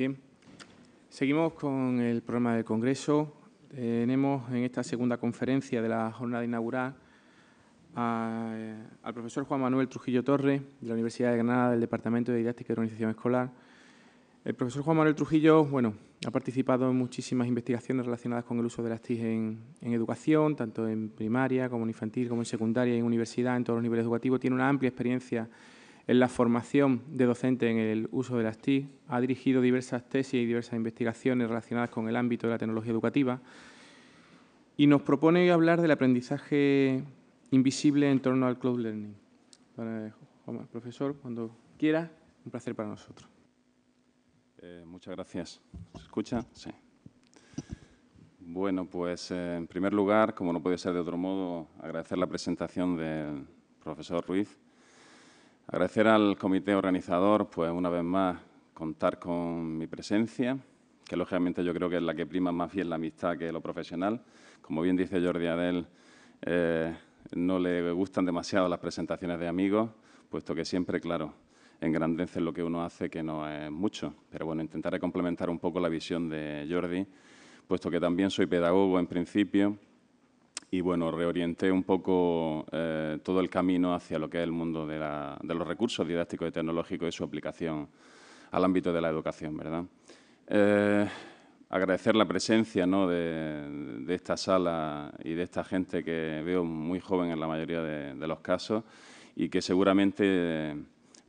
Bien, seguimos con el programa del Congreso. Tenemos en esta segunda conferencia de la jornada inaugural a, eh, al profesor Juan Manuel Trujillo Torres, de la Universidad de Granada, del Departamento de Didáctica y Organización Escolar. El profesor Juan Manuel Trujillo, bueno, ha participado en muchísimas investigaciones relacionadas con el uso de las TIC en, en, educación, tanto en primaria como en infantil, como en secundaria y en universidad, en todos los niveles educativos. Tiene una amplia experiencia en la formación de docente en el uso de las TIC ha dirigido diversas tesis y diversas investigaciones relacionadas con el ámbito de la tecnología educativa y nos propone hablar del aprendizaje invisible en torno al cloud learning. profesor, cuando quiera, un placer para nosotros. Eh, muchas gracias. ¿Se escucha? Sí. Bueno, pues eh, en primer lugar, como no puede ser de otro modo, agradecer la presentación del profesor Ruiz. Agradecer al comité organizador, pues una vez más, contar con mi presencia, que lógicamente yo creo que es la que prima más bien la amistad que lo profesional. Como bien dice Jordi Adel, eh, no le gustan demasiado las presentaciones de amigos, puesto que siempre, claro, engrandecen lo que uno hace, que no es mucho. Pero bueno, intentaré complementar un poco la visión de Jordi, puesto que también soy pedagogo en principio y bueno, reorienté un poco eh, todo el camino hacia lo que es el mundo de, los recursos didácticos y tecnológicos y su aplicación al ámbito de la educación, ¿verdad? Eh, agradecer la presencia ¿no? de, esta sala y de esta gente que veo muy joven en la mayoría de, los casos y que seguramente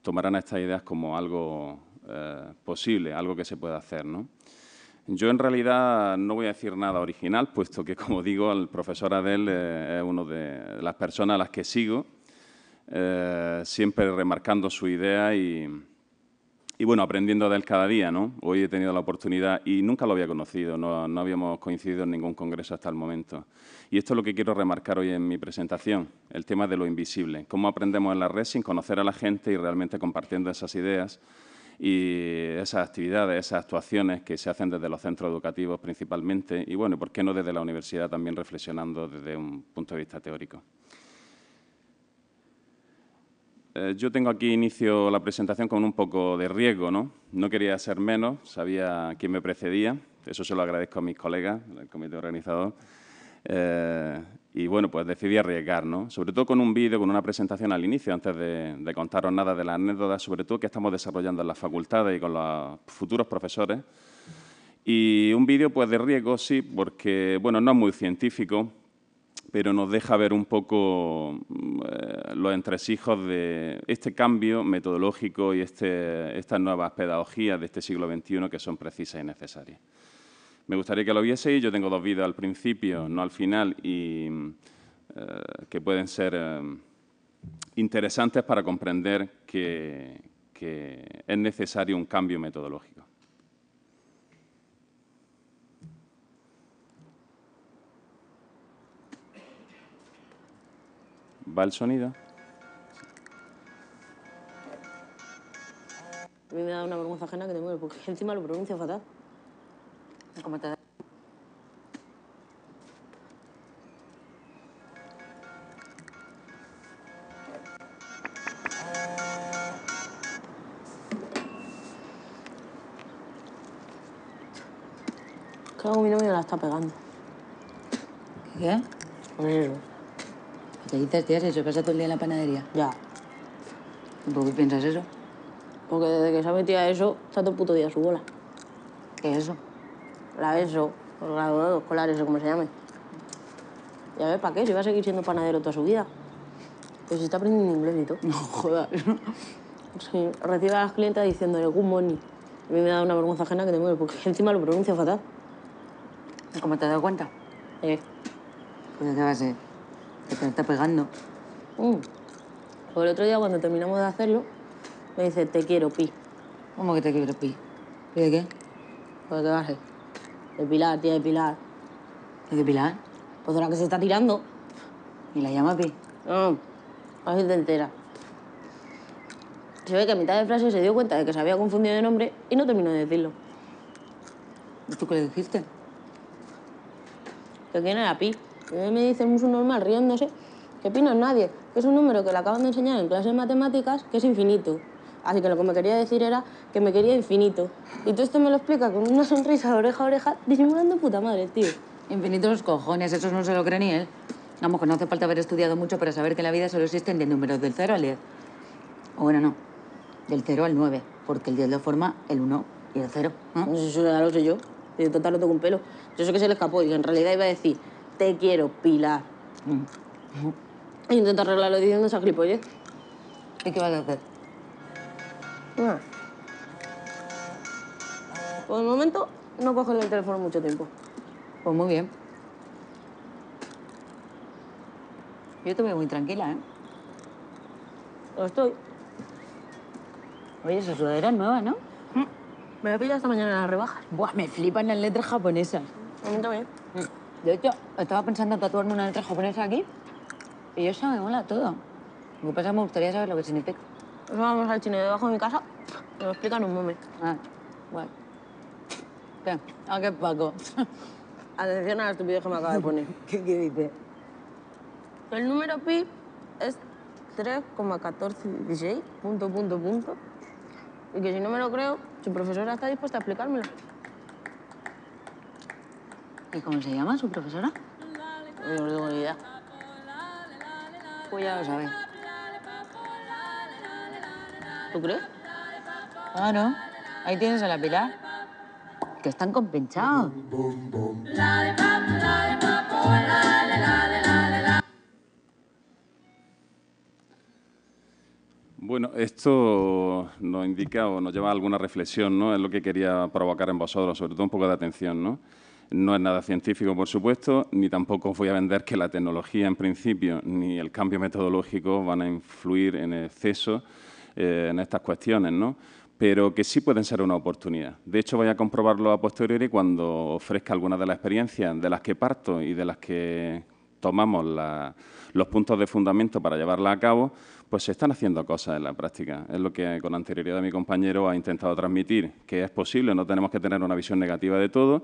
tomarán estas ideas como algo eh, posible, algo que se pueda hacer, ¿no? Yo en realidad no voy a decir nada original, puesto que, como digo, el profesor Adel eh, es una de las personas a las que sigo, eh, siempre remarcando su idea y, bueno, aprendiendo de él cada día. ¿no? Hoy he tenido la oportunidad y nunca lo había conocido, no habíamos coincidido en ningún congreso hasta el momento. Y esto es lo que quiero remarcar hoy en mi presentación, el tema de lo invisible, cómo aprendemos en la red sin conocer a la gente y realmente compartiendo esas ideas y esas actividades, esas actuaciones que se hacen desde los centros educativos principalmente y, bueno, ¿por qué no desde la universidad también reflexionando desde un punto de vista teórico? Eh, yo tengo aquí inicio la presentación con un poco de riesgo, ¿no? No quería ser menos, sabía quién me precedía, eso se lo agradezco a mis colegas, del comité organizador, eh, y bueno, pues decidí arriesgar, ¿no? Sobre todo con un vídeo, con una presentación al inicio, antes de, contaros nada de la anécdota, sobre todo que estamos desarrollando en las facultades y con los futuros profesores. Y un vídeo, pues de riesgo, sí, porque, bueno, no es muy científico, pero nos deja ver un poco eh, los entresijos de este cambio metodológico y este, estas nuevas pedagogías de este siglo XXI que son precisas y necesarias me gustaría que lo y Yo tengo dos vidas al principio, no al final, y eh, que pueden ser eh, interesantes para comprender que, que es necesario un cambio metodológico. ¿Va el sonido? A mí me da una vergüenza ajena que tengo, porque encima lo pronuncio fatal. ¿Cómo te... Creo que mi novio la está pegando. ¿Qué? Por eso. ¿Qué dices, tía? eso pasa todo el día en la panadería. Ya. por qué piensas eso? Porque desde que se ha metido a eso, está todo el puto día a su bola. ¿Qué es eso? la ESO, los graduados escolares o como se llame. Y a ver, ¿para qué? Si va a seguir siendo panadero toda su vida. Pues si está aprendiendo inglés y todo. No jodas. recibe a las clientas diciéndole good morning. A mí me da una vergüenza ajena que te muero, porque encima lo pronuncio fatal. ¿Cómo te has dado cuenta? Eh. Pues qué va a hacer? te está pegando. Mm. Pues el otro día, cuando terminamos de hacerlo, me dice, te quiero, pi. ¿Cómo que te quiero, pi? ¿Pi de qué? Pues qué vas a de Pilar, tía, de Pilar. ¿De qué Pilar? Pues de la que se está tirando. ¿Y la llama Pi? No, gente entera. Se ve que a mitad de frase se dio cuenta de que se había confundido de nombre y no terminó de decirlo. tú qué le dijiste? Que quién era Pi. me dice un normal riéndose que Pi no es nadie, que es un número que le acaban de enseñar en clases de matemáticas que es infinito. Así que lo que me quería decir era que me quería infinito. Y tú esto me lo explica con una sonrisa de oreja a oreja, disimulando puta madre, tío. Infinito los cojones, eso no se lo cree ni él. Vamos, que no hace falta haber estudiado mucho para saber que la vida solo existen de números del 0 al 10. O bueno, no, del 0 al 9, porque el 10 lo forma el 1 y el 0. ¿no? sé si lo sé yo. Y total, lo tengo un pelo. Yo sé que se le escapó y en realidad iba a decir, te quiero, Pilar. Mm. Y intenta intento arreglarlo diciendo esa ¿Y qué vas a hacer? Mm. Por el momento, no cojo el teléfono mucho tiempo. Pues muy bien. Yo te muy tranquila, ¿eh? Lo estoy. Oye, esa sudadera es nueva, ¿no? Mm. Me Me a pillar esta mañana en las rebajas. Buah, me flipan las letras japonesas. Mm. De hecho, estaba pensando en tatuarme una letra japonesa aquí y yo ya me mola todo. Lo que pasa me gustaría saber lo que significa vamos al chino debajo de mi casa y lo explican un momento. Ah, bueno. ¿Qué? ¿A qué Paco? Atención a la estupidez que me acaba de poner. ¿Qué, ¿Qué dice? El número pi es 3,1416, punto, punto, punto. Y que si no me lo creo, su profesora está dispuesta a explicármelo. ¿Y cómo se llama su profesora? No tengo idea. Pues ya lo sabes. ¿Tú crees? Ah, ¿no? Ahí tienes a la pila. Que están compinchados. Bueno, esto nos indica o nos lleva a alguna reflexión, ¿no? Es lo que quería provocar en vosotros, sobre todo un poco de atención, ¿no? No es nada científico, por supuesto, ni tampoco os voy a vender que la tecnología, en principio, ni el cambio metodológico van a influir en exceso eh, en estas cuestiones, ¿no? pero que sí pueden ser una oportunidad. De hecho, voy a comprobarlo a posteriori cuando ofrezca alguna de las experiencias de las que parto y de las que tomamos los puntos de fundamento para llevarla a cabo, pues se están haciendo cosas en la práctica. Es lo que con anterioridad mi compañero ha intentado transmitir, que es posible, no tenemos que tener una visión negativa de todo,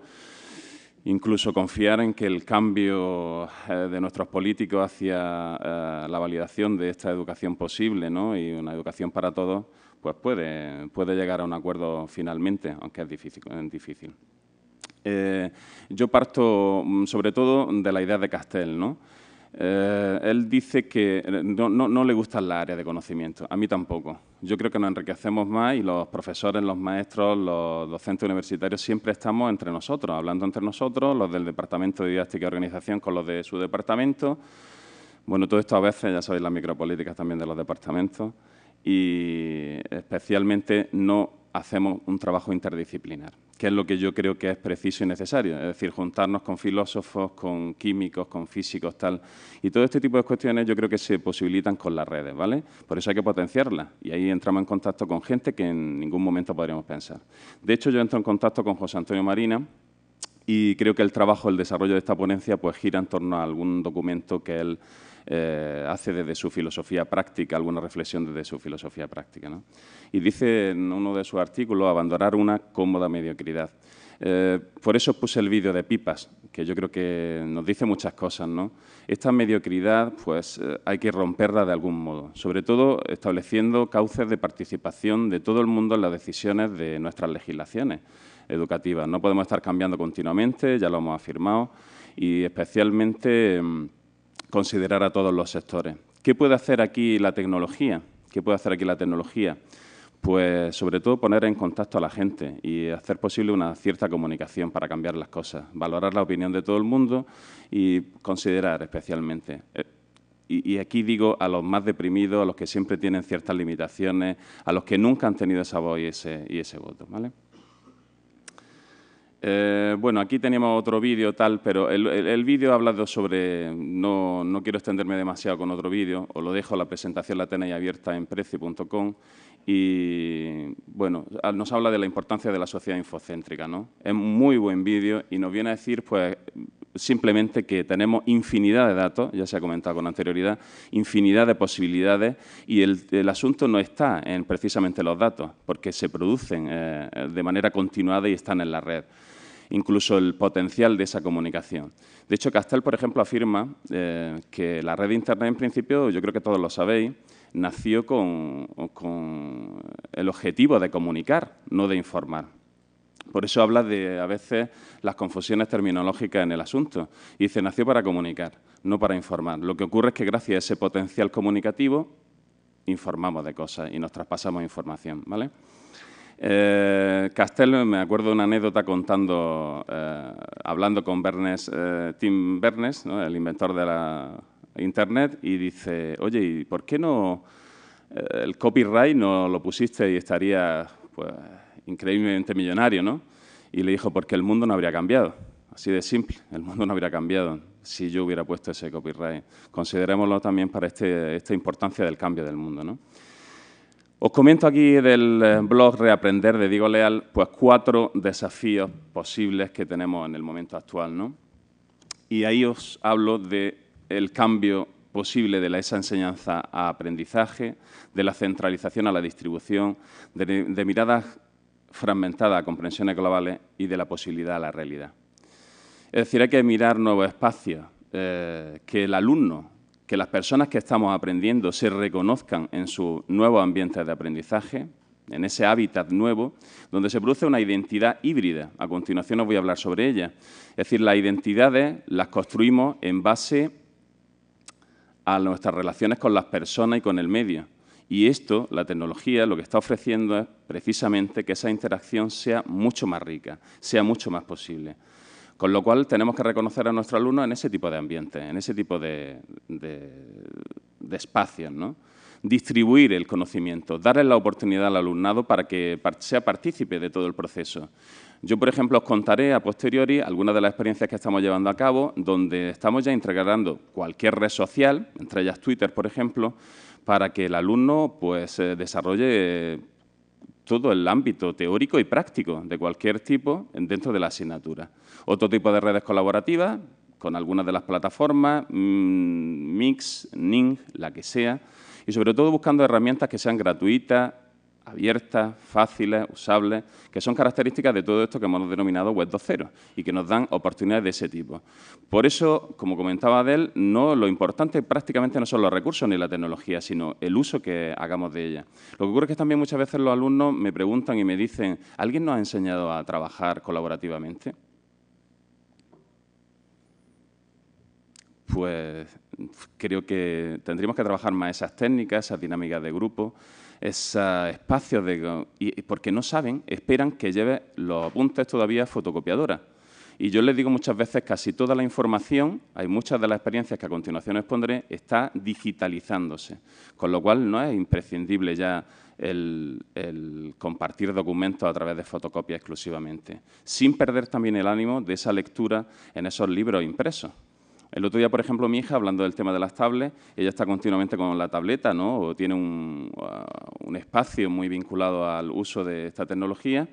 incluso confiar en que el cambio eh, de nuestros políticos hacia eh, la validación de esta educación posible ¿no? y una educación para todos, pues puede, llegar a un acuerdo finalmente, aunque es difícil. Eh, yo parto mm, sobre todo de la idea de Castel, ¿no? Eh, él dice que eh, no, le gusta la área de conocimiento, a mí tampoco. Yo creo que nos enriquecemos más y los profesores, los maestros, los docentes universitarios siempre estamos entre nosotros, hablando entre nosotros, los del Departamento de Didáctica y Organización con los de su departamento. Bueno, todo esto a veces, ya sabéis, las micropolíticas también de los departamentos y especialmente no hacemos un trabajo interdisciplinar, que es lo que yo creo que es preciso y necesario, es decir, juntarnos con filósofos, con químicos, con físicos, tal. Y todo este tipo de cuestiones yo creo que se posibilitan con las redes, ¿vale? Por eso hay que potenciarlas y ahí entramos en contacto con gente que en ningún momento podríamos pensar. De hecho, yo entro en contacto con José Antonio Marina, y creo que el trabajo, el desarrollo de esta ponencia, pues gira en torno a algún documento que él eh, hace desde su filosofía práctica, alguna reflexión desde su filosofía práctica. Y dice en uno de sus artículos, abandonar una cómoda mediocridad. Eh, por eso puse el vídeo de Pipas, que yo creo que nos dice muchas cosas. Esta mediocridad pues, eh, hay que romperla de algún modo, sobre todo estableciendo cauces de participación de todo el mundo en las decisiones de nuestras legislaciones educativas. No podemos estar cambiando continuamente, ya lo hemos afirmado, y especialmente... Mm, considerar a todos los sectores. ¿Qué puede hacer aquí la tecnología? ¿Qué puede hacer aquí la tecnología? Pues sobre todo poner en contacto a la gente y hacer posible una cierta comunicación para cambiar las cosas, valorar la opinión de todo el mundo y considerar especialmente. Eh, y, aquí digo a los más deprimidos, a los que siempre tienen ciertas limitaciones, a los que nunca han tenido esa voz y ese, y ese voto. ¿vale? Eh, bueno, aquí tenemos otro vídeo tal, pero el, el, vídeo ha hablado sobre, no, no, quiero extenderme demasiado con otro vídeo, os lo dejo, la presentación la tenéis abierta en precio.com y, bueno, ah, nos habla de la importancia de la sociedad infocéntrica, ¿no? Es muy buen vídeo y nos viene a decir, pues, simplemente que tenemos infinidad de datos, ya se ha comentado con anterioridad, infinidad de posibilidades y el, asunto no está en precisamente los datos, porque se producen eh, de manera continuada y están en la red incluso el potencial de esa comunicación. De hecho, Castel, por ejemplo, afirma eh, que la red de Internet, en principio, yo creo que todos lo sabéis, nació con, el objetivo de comunicar, no de informar. Por eso habla de, a veces, las confusiones terminológicas en el asunto. Y dice, nació para comunicar, no para informar. Lo que ocurre es que gracias a ese potencial comunicativo, informamos de cosas y nos traspasamos información, ¿vale? Eh, Castell, me acuerdo de una anécdota contando, eh, hablando con eh, Tim Bernes, el inventor de la Internet, y dice, oye, ¿y por qué no eh, el copyright no lo pusiste y estaría pues, increíblemente millonario? Y le dijo, porque el mundo no habría cambiado. Así de simple, el mundo no habría cambiado si yo hubiera puesto ese copyright. Considerémoslo también para este, esta importancia del cambio del mundo. ¿no? Os comento aquí del eh, blog Reaprender de Diego Leal, pues cuatro desafíos posibles que tenemos en el momento actual, ¿no? Y ahí os hablo del cambio posible de esa enseñanza a aprendizaje, de la centralización a la distribución, de, miradas fragmentadas a comprensiones globales y de la posibilidad a la realidad. Es decir, hay que mirar nuevos espacios, eh, que el alumno que las personas que estamos aprendiendo se reconozcan en su nuevo ambiente de aprendizaje, en ese hábitat nuevo, donde se produce una identidad híbrida. A continuación os voy a hablar sobre ella. Es decir, las identidades las construimos en base a nuestras relaciones con las personas y con el medio. Y esto, la tecnología, lo que está ofreciendo es precisamente que esa interacción sea mucho más rica, sea mucho más posible. Con lo cual, tenemos que reconocer a nuestro alumno en ese tipo de ambiente, en ese tipo de, espacios. ¿no? Distribuir el conocimiento, darle la oportunidad al alumnado para que sea partícipe de todo el proceso. Yo, por ejemplo, os contaré a posteriori algunas de las experiencias que estamos llevando a cabo, donde estamos ya integrando cualquier red social, entre ellas Twitter, por ejemplo, para que el alumno pues, eh, desarrolle todo el ámbito teórico y práctico de cualquier tipo dentro de la asignatura. Otro tipo de redes colaborativas, con algunas de las plataformas, mm, Mix, Ning, la que sea, y sobre todo buscando herramientas que sean gratuitas, abiertas, fáciles, usables, que son características de todo esto que hemos denominado Web 2.0 y que nos dan oportunidades de ese tipo. Por eso, como comentaba Adel, no, lo importante prácticamente no son los recursos ni la tecnología, sino el uso que hagamos de ella. Lo que ocurre es que también muchas veces los alumnos me preguntan y me dicen, ¿alguien nos ha enseñado a trabajar colaborativamente? Pues creo que tendríamos que trabajar más esas técnicas, esas dinámicas de grupo, esos espacio de, y, porque no saben, esperan que lleve los apuntes todavía fotocopiadoras. fotocopiadora. Y yo les digo muchas veces, casi toda la información, hay muchas de las experiencias que a continuación expondré, está digitalizándose, con lo cual no es imprescindible ya el, el, compartir documentos a través de fotocopia exclusivamente, sin perder también el ánimo de esa lectura en esos libros impresos. El otro día, por ejemplo, mi hija, hablando del tema de las tablets, ella está continuamente con la tableta, ¿no? O tiene un, uh, espacio muy vinculado al uso de esta tecnología.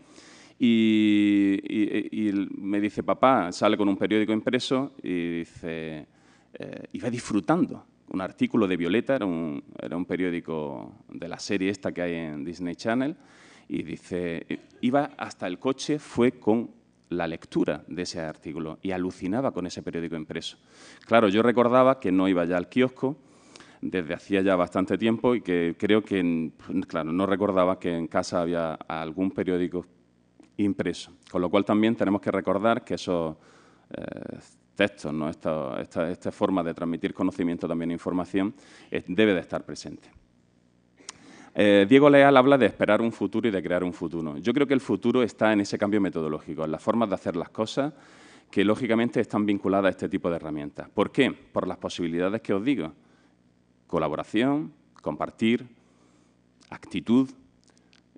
Y, me dice, papá, sale con un periódico impreso y dice, iba eh, disfrutando. Un artículo de Violeta, era era un periódico de la serie esta que hay en Disney Channel, y dice, iba hasta el coche, fue con la lectura de ese artículo y alucinaba con ese periódico impreso. Claro, yo recordaba que no iba ya al kiosco desde hacía ya bastante tiempo y que creo que, claro, no recordaba que en casa había algún periódico impreso. Con lo cual también tenemos que recordar que esos eh, textos, ¿no? esta, forma de transmitir conocimiento, también información, debe de estar presente. Eh, Diego Leal habla de esperar un futuro y de crear un futuro. Yo creo que el futuro está en ese cambio metodológico, en las formas de hacer las cosas que lógicamente están vinculadas a este tipo de herramientas. ¿Por qué? Por las posibilidades que os digo. Colaboración, compartir, actitud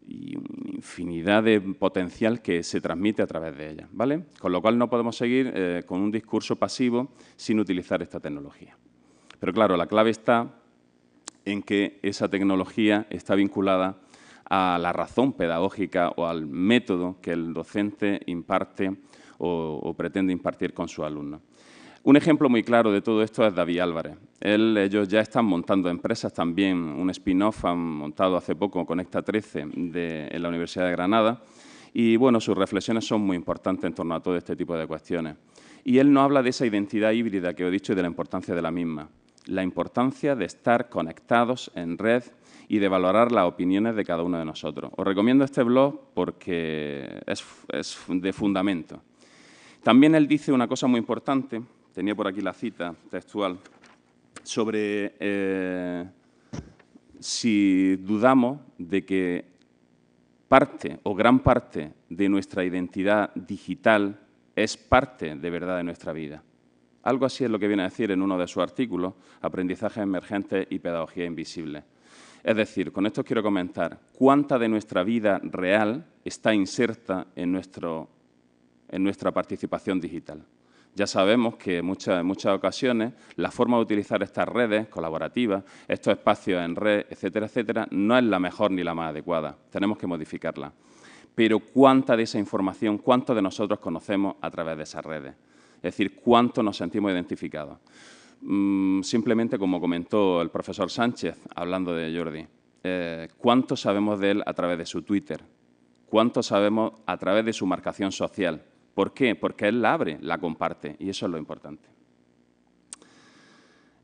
y infinidad de potencial que se transmite a través de ella. ¿vale? Con lo cual no podemos seguir eh, con un discurso pasivo sin utilizar esta tecnología. Pero claro, la clave está en que esa tecnología está vinculada a la razón pedagógica o al método que el docente imparte o, pretende impartir con su alumno. Un ejemplo muy claro de todo esto es David Álvarez. Él, ellos ya están montando empresas también, un spin-off han montado hace poco, Conecta 13, de, en la Universidad de Granada, y bueno, sus reflexiones son muy importantes en torno a todo este tipo de cuestiones. Y él no habla de esa identidad híbrida que he dicho y de la importancia de la misma la importancia de estar conectados en red y de valorar las opiniones de cada uno de nosotros. Os recomiendo este blog porque es, de fundamento. También él dice una cosa muy importante, tenía por aquí la cita textual, sobre eh, si dudamos de que parte o gran parte de nuestra identidad digital es parte de verdad de nuestra vida. Algo así es lo que viene a decir en uno de sus artículos, Aprendizaje Emergente y pedagogía invisible. Es decir, con esto quiero comentar cuánta de nuestra vida real está inserta en, nuestra participación digital. Ya sabemos que en muchas ocasiones la forma de utilizar estas redes colaborativas, estos espacios en red, etcétera, etcétera, no es la mejor ni la más adecuada. Tenemos que modificarla. Pero cuánta de esa información, cuánto de nosotros conocemos a través de esas redes es decir, cuánto nos sentimos identificados. Mm, simplemente, como comentó el profesor Sánchez, hablando de Jordi, eh, cuánto sabemos de él a través de su Twitter, cuánto sabemos a través de su marcación social. ¿Por qué? Porque él la abre, la comparte, y eso es lo importante.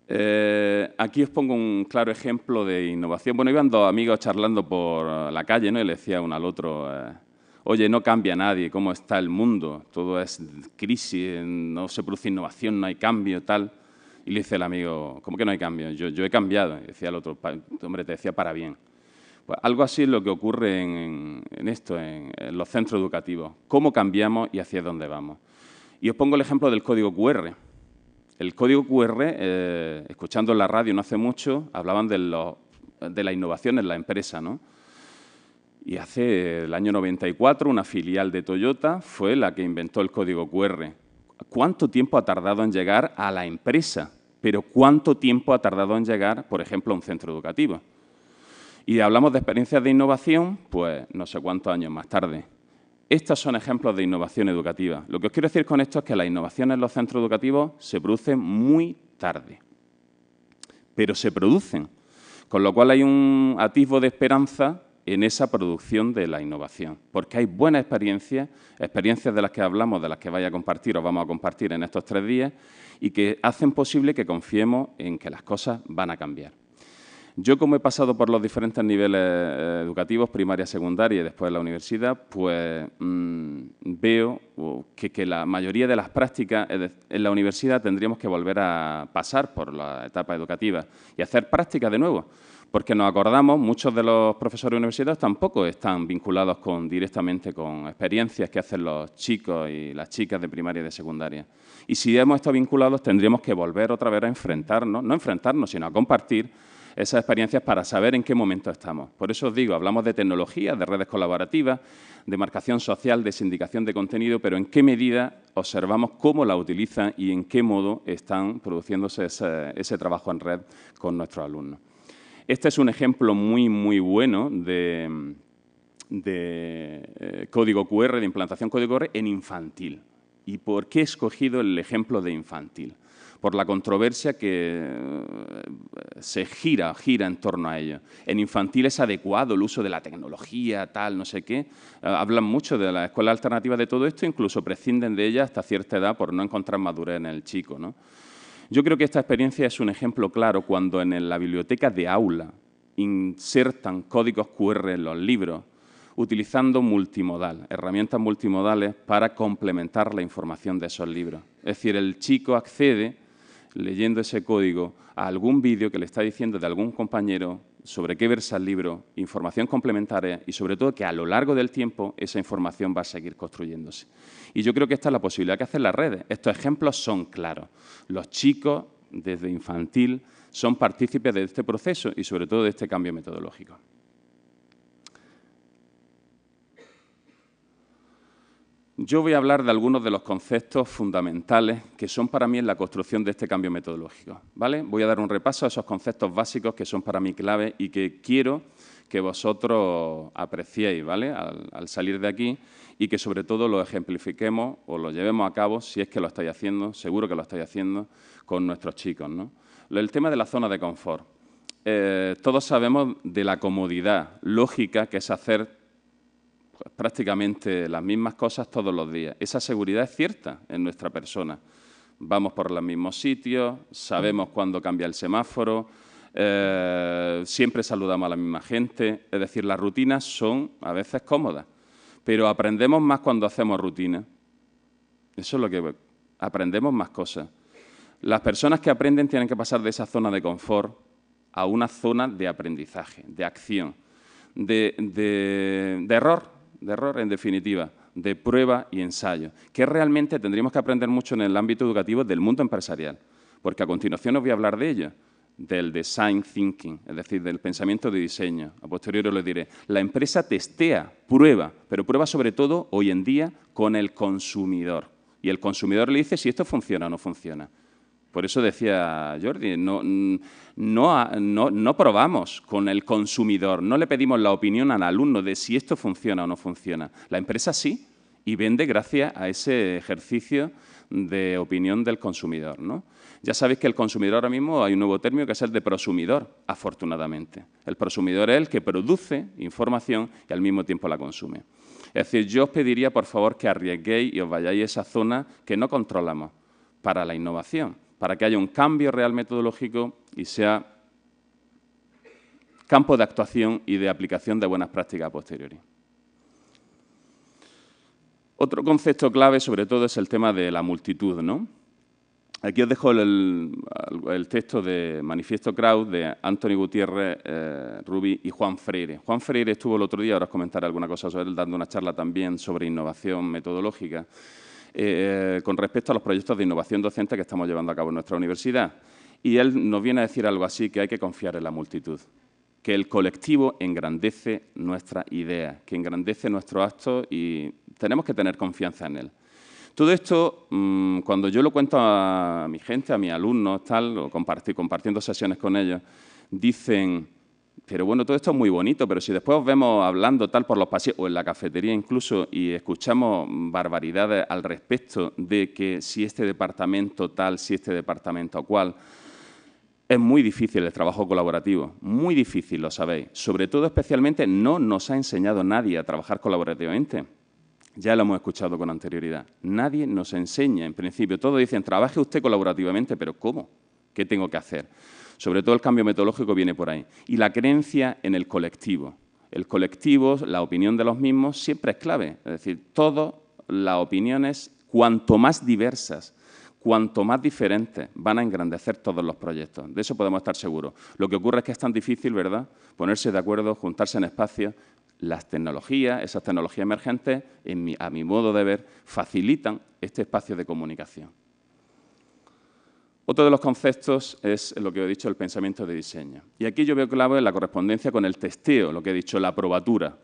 Eh, aquí os pongo un claro ejemplo de innovación. Bueno, iban dos amigos charlando por la calle, ¿no? Y le decía uno al otro, eh, oye, no cambia nadie, cómo está el mundo, todo es crisis, no se produce innovación, no hay cambio, tal. Y le dice el amigo, ¿cómo que no hay cambio? Yo, he cambiado, decía el otro, hombre, te decía para bien. Pues algo así es lo que ocurre en, esto, en, los centros educativos. ¿Cómo cambiamos y hacia dónde vamos? Y os pongo el ejemplo del código QR. El código QR, eh, escuchando en la radio no hace mucho, hablaban de, de la innovación en la empresa, ¿no? Y hace el año 94 una filial de Toyota fue la que inventó el código QR. ¿Cuánto tiempo ha tardado en llegar a la empresa? Pero ¿cuánto tiempo ha tardado en llegar, por ejemplo, a un centro educativo? Y hablamos de experiencias de innovación, pues no sé cuántos años más tarde. Estos son ejemplos de innovación educativa. Lo que os quiero decir con esto es que las innovación en los centros educativos se producen muy tarde, pero se producen. Con lo cual hay un atisbo de esperanza en esa producción de la innovación, porque hay buenas experiencias, experiencias de las que hablamos, de las que vaya a compartir o vamos a compartir en estos tres días, y que hacen posible que confiemos en que las cosas van a cambiar. Yo, como he pasado por los diferentes niveles eh, educativos, primaria, secundaria y después la universidad, pues mm, veo que, la mayoría de las prácticas en la universidad tendríamos que volver a pasar por la etapa educativa y hacer prácticas de nuevo. Porque nos acordamos, muchos de los profesores universitarios tampoco están vinculados directamente con experiencias que hacen los chicos y las chicas de primaria y de secundaria. Y si hemos estado vinculados, tendríamos que volver otra vez a enfrentarnos, no enfrentarnos, sino a compartir esas experiencias para saber en qué momento estamos. Por eso os digo, hablamos de tecnología, de redes colaborativas, de marcación social, de sindicación de contenido, pero en qué medida observamos cómo la utilizan y en qué modo están produciéndose ese trabajo en red con nuestros alumnos. Este es un ejemplo muy, muy bueno de, eh, código QR, de implantación código QR en infantil. ¿Y por qué he escogido el ejemplo de infantil? Por la controversia que eh, se gira, gira en torno a ello. En infantil es adecuado el uso de la tecnología, tal, no sé qué. Eh, hablan mucho de la escuela alternativa de todo esto, incluso prescinden de ella hasta cierta edad por no encontrar madurez en el chico. ¿no? Yo creo que esta experiencia es un ejemplo claro cuando en la biblioteca de aula insertan códigos QR en los libros utilizando multimodal, herramientas multimodales para complementar la información de esos libros. Es decir, el chico accede leyendo ese código a algún vídeo que le está diciendo de algún compañero sobre qué versa el libro, información complementaria y sobre todo que a lo largo del tiempo esa información va a seguir construyéndose. Y yo creo que esta es la posibilidad que hacen las redes. Estos ejemplos son claros. Los chicos, desde infantil, son partícipes de este proceso y sobre todo de este cambio metodológico. Yo voy a hablar de algunos de los conceptos fundamentales que son para mí en la construcción de este cambio metodológico. ¿vale? Voy a dar un repaso a esos conceptos básicos que son para mí clave y que quiero que vosotros apreciéis ¿vale? al, salir de aquí y que sobre todo lo ejemplifiquemos o lo llevemos a cabo, si es que lo estáis haciendo, seguro que lo estáis haciendo, con nuestros chicos. ¿no? El tema de la zona de confort. Eh, todos sabemos de la comodidad lógica que es hacer prácticamente las mismas cosas todos los días. Esa seguridad es cierta en nuestra persona. Vamos por los mismos sitios, sabemos cuándo cambia el semáforo, eh, siempre saludamos a la misma gente. Es decir, las rutinas son a veces cómodas, pero aprendemos más cuando hacemos rutina. Eso es lo que aprendemos más cosas. Las personas que aprenden tienen que pasar de esa zona de confort a una zona de aprendizaje, de acción, de error, de error, en definitiva, de prueba y ensayo, que realmente tendríamos que aprender mucho en el ámbito educativo del mundo empresarial, porque a continuación os voy a hablar de ello, del design thinking, es decir, del pensamiento de diseño. A posteriori os lo diré. La empresa testea, prueba, pero prueba sobre todo hoy en día con el consumidor. Y el consumidor le dice si esto funciona o no funciona. Por eso decía Jordi, no, probamos con el consumidor, no le pedimos la opinión al alumno de si esto funciona o no funciona. La empresa sí y vende gracias a ese ejercicio de opinión del consumidor. ¿no? Ya sabéis que el consumidor ahora mismo hay un nuevo término que es el de prosumidor, afortunadamente. El prosumidor es el que produce información y al mismo tiempo la consume. Es decir, yo os pediría por favor que arriesguéis y os vayáis a esa zona que no controlamos para la innovación para que haya un cambio real metodológico y sea campo de actuación y de aplicación de buenas prácticas a posteriori. Otro concepto clave, sobre todo, es el tema de la multitud. Aquí os dejo el, texto de Manifiesto Crowd de Anthony Gutiérrez eh, Rubi y Juan Freire. Juan Freire estuvo el otro día, ahora os comentaré alguna cosa sobre él, dando una charla también sobre innovación metodológica. Eh, con respecto a los proyectos de innovación docente que estamos llevando a cabo en nuestra universidad. Y él nos viene a decir algo así, que hay que confiar en la multitud, que el colectivo engrandece nuestra idea, que engrandece nuestro acto y tenemos que tener confianza en él. Todo esto, mm, cuando yo lo cuento a mi gente, a mis alumnos, tal, o compartiendo sesiones con ellos, dicen pero bueno, todo esto es muy bonito, pero si después os vemos hablando tal por los pasillos o en la cafetería incluso y escuchamos barbaridades al respecto de que si este departamento tal, si este departamento cual, es muy difícil el trabajo colaborativo, muy difícil, lo sabéis. Sobre todo, especialmente, no nos ha enseñado nadie a trabajar colaborativamente. Ya lo hemos escuchado con anterioridad. Nadie nos enseña, en principio. Todos dicen, trabaje usted colaborativamente, pero ¿cómo? ¿Qué tengo que hacer? Sobre todo el cambio metodológico viene por ahí. Y la creencia en el colectivo. El colectivo, la opinión de los mismos, siempre es clave. Es decir, todas las opiniones, cuanto más diversas, cuanto más diferentes, van a engrandecer todos los proyectos. De eso podemos estar seguros. Lo que ocurre es que es tan difícil, ¿verdad?, ponerse de acuerdo, juntarse en espacios. Las tecnologías, esas tecnologías emergentes, a mi modo de ver, facilitan este espacio de comunicación. Otro de los conceptos es lo que he dicho, el pensamiento de diseño. Y aquí yo veo clave la correspondencia con el testeo, lo que he dicho, la probatura.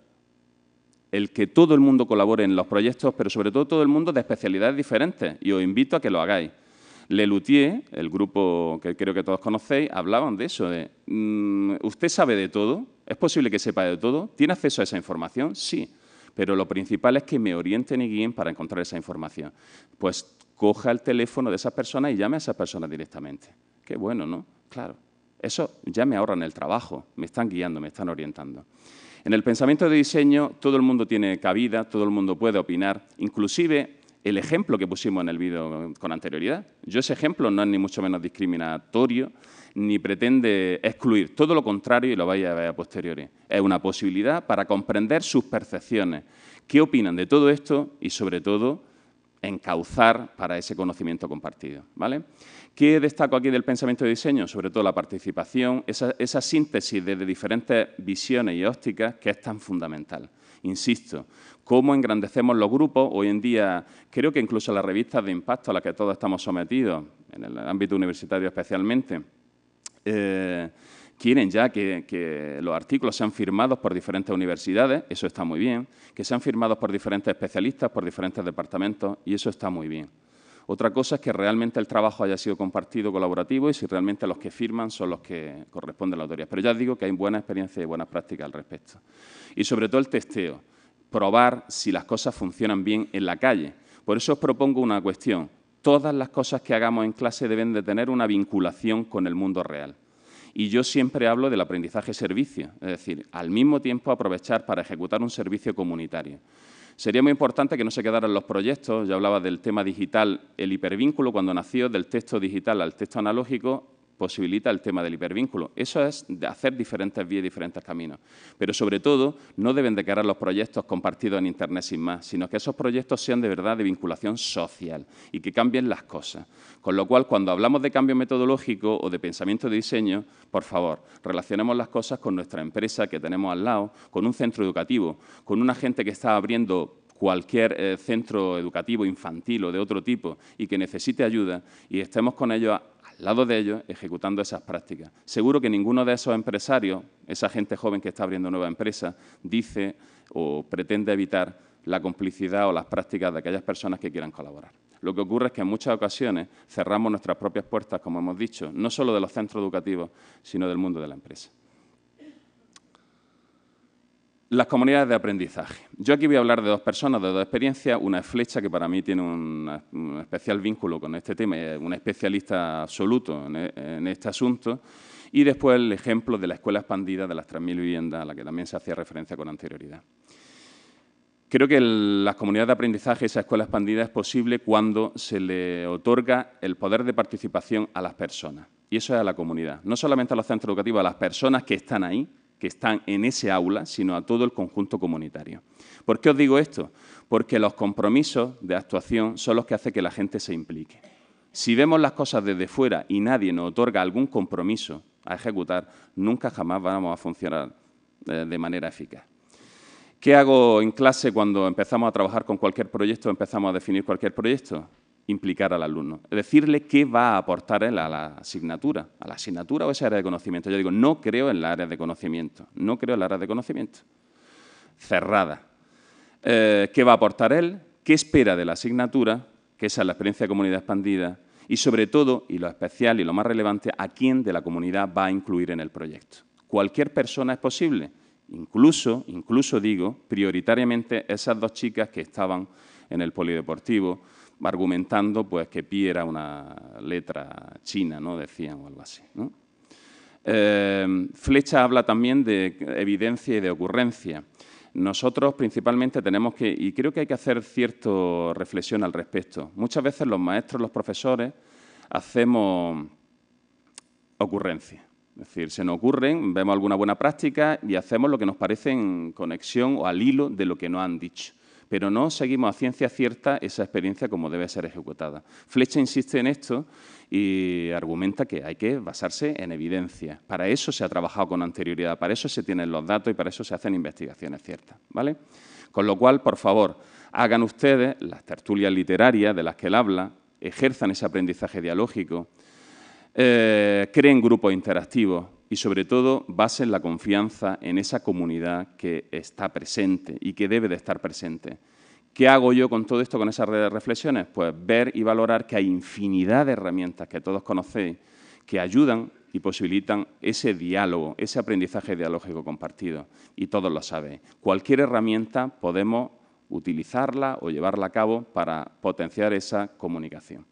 El que todo el mundo colabore en los proyectos, pero sobre todo todo el mundo de especialidades diferentes. Y os invito a que lo hagáis. Luthier, el grupo que creo que todos conocéis, hablaban de eso, mm, usted sabe de todo, es posible que sepa de todo, tiene acceso a esa información, sí, pero lo principal es que me orienten y guíen para encontrar esa información. Pues coja el teléfono de esa persona y llame a esa persona directamente. Qué bueno, ¿no? Claro. Eso ya me en el trabajo, me están guiando, me están orientando. En el pensamiento de diseño todo el mundo tiene cabida, todo el mundo puede opinar, inclusive el ejemplo que pusimos en el vídeo con anterioridad. Yo ese ejemplo no es ni mucho menos discriminatorio, ni pretende excluir, todo lo contrario y lo vaya a ver a posteriori. Es una posibilidad para comprender sus percepciones, qué opinan de todo esto y sobre todo encauzar para ese conocimiento compartido. ¿vale? ¿Qué destaco aquí del pensamiento de diseño? Sobre todo la participación, esa, síntesis de, diferentes visiones y ópticas que es tan fundamental. Insisto, cómo engrandecemos los grupos. Hoy en día creo que incluso las revistas de impacto a las que todos estamos sometidos, en el ámbito universitario especialmente, eh, quieren ya que, los artículos sean firmados por diferentes universidades, eso está muy bien, que sean firmados por diferentes especialistas, por diferentes departamentos, y eso está muy bien. Otra cosa es que realmente el trabajo haya sido compartido, colaborativo, y si realmente los que firman son los que corresponden a la autoría. Pero ya digo que hay buena experiencia y buenas prácticas al respecto. Y sobre todo el testeo, probar si las cosas funcionan bien en la calle. Por eso os propongo una cuestión. Todas las cosas que hagamos en clase deben de tener una vinculación con el mundo real. Y yo siempre hablo del aprendizaje-servicio, es decir, al mismo tiempo aprovechar para ejecutar un servicio comunitario. Sería muy importante que no se quedaran los proyectos, ya hablaba del tema digital, el hipervínculo cuando nació del texto digital al texto analógico, posibilita el tema del hipervínculo. Eso es de hacer diferentes vías y diferentes caminos. Pero sobre todo, no deben de quedar los proyectos compartidos en Internet sin más, sino que esos proyectos sean de verdad de vinculación social y que cambien las cosas. Con lo cual, cuando hablamos de cambio metodológico o de pensamiento de diseño, por favor, relacionemos las cosas con nuestra empresa que tenemos al lado, con un centro educativo, con una gente que está abriendo cualquier eh, centro educativo infantil o de otro tipo y que necesite ayuda y estemos con ellos al lado de ellos ejecutando esas prácticas. Seguro que ninguno de esos empresarios, esa gente joven que está abriendo nueva empresa, dice o pretende evitar la complicidad o las prácticas de aquellas personas que quieran colaborar. Lo que ocurre es que en muchas ocasiones cerramos nuestras propias puertas, como hemos dicho, no solo de los centros educativos, sino del mundo de la empresa. Las comunidades de aprendizaje. Yo aquí voy a hablar de dos personas, de dos experiencias. Una es Flecha, que para mí tiene un, especial vínculo con este tema, es un especialista absoluto e, en, este asunto. Y después el ejemplo de la escuela expandida de las 3.000 viviendas, a la que también se hacía referencia con anterioridad. Creo que las comunidades de aprendizaje, esa escuela expandida, es posible cuando se le otorga el poder de participación a las personas. Y eso es a la comunidad. No solamente a los centros educativos, a las personas que están ahí, que están en ese aula, sino a todo el conjunto comunitario. ¿Por qué os digo esto? Porque los compromisos de actuación son los que hacen que la gente se implique. Si vemos las cosas desde fuera y nadie nos otorga algún compromiso a ejecutar, nunca jamás vamos a funcionar eh, de manera eficaz. ¿Qué hago en clase cuando empezamos a trabajar con cualquier proyecto, empezamos a definir cualquier proyecto? implicar al alumno, decirle qué va a aportar él a la asignatura, a la asignatura o esa área de conocimiento. Yo digo, no creo en la área de conocimiento, no creo en la área de conocimiento. Cerrada. Eh, ¿Qué va a aportar él? ¿Qué espera de la asignatura? Que esa es la experiencia de comunidad expandida. Y sobre todo, y lo especial y lo más relevante, a quién de la comunidad va a incluir en el proyecto. Cualquier persona es posible, incluso, incluso digo, prioritariamente esas dos chicas que estaban en el polideportivo, argumentando pues, que Pi era una letra china, ¿no? decían o algo así. Eh, Flecha habla también de evidencia y de ocurrencia. Nosotros principalmente tenemos que, y creo que hay que hacer cierta reflexión al respecto, muchas veces los maestros, los profesores, hacemos ocurrencia. Es decir, se nos ocurren, vemos alguna buena práctica y hacemos lo que nos parece en conexión o al hilo de lo que nos han dicho pero no seguimos a ciencia cierta esa experiencia como debe ser ejecutada. Flecha insiste en esto y argumenta que hay que basarse en evidencia. Para eso se ha trabajado con anterioridad, para eso se tienen los datos y para eso se hacen investigaciones ciertas. ¿vale? Con lo cual, por favor, hagan ustedes las tertulias literarias de las que él habla, ejerzan ese aprendizaje dialógico, eh, creen grupos interactivos y sobre todo basen la confianza en esa comunidad que está presente y que debe de estar presente. ¿Qué hago yo con todo esto, con esas redes de reflexiones? Pues ver y valorar que hay infinidad de herramientas que todos conocéis que ayudan y posibilitan ese diálogo, ese aprendizaje dialógico compartido. Y todos lo sabéis. Cualquier herramienta podemos utilizarla o llevarla a cabo para potenciar esa comunicación.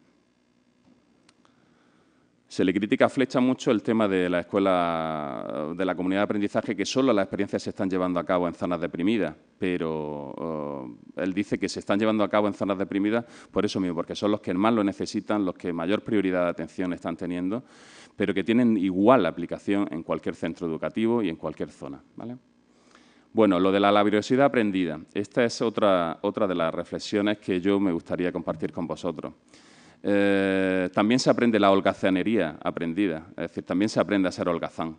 Se le critica Flecha mucho el tema de la escuela, de la comunidad de aprendizaje, que solo las experiencias se están llevando a cabo en zonas deprimidas, pero oh, él dice que se están llevando a cabo en zonas deprimidas por eso mismo, porque son los que más lo necesitan, los que mayor prioridad de atención están teniendo, pero que tienen igual aplicación en cualquier centro educativo y en cualquier zona. Bueno, lo de la laboriosidad aprendida. Esta es otra de las reflexiones que yo me gustaría compartir con vosotros. Eh, también se aprende la holgazanería aprendida, es decir, también se aprende a ser holgazán.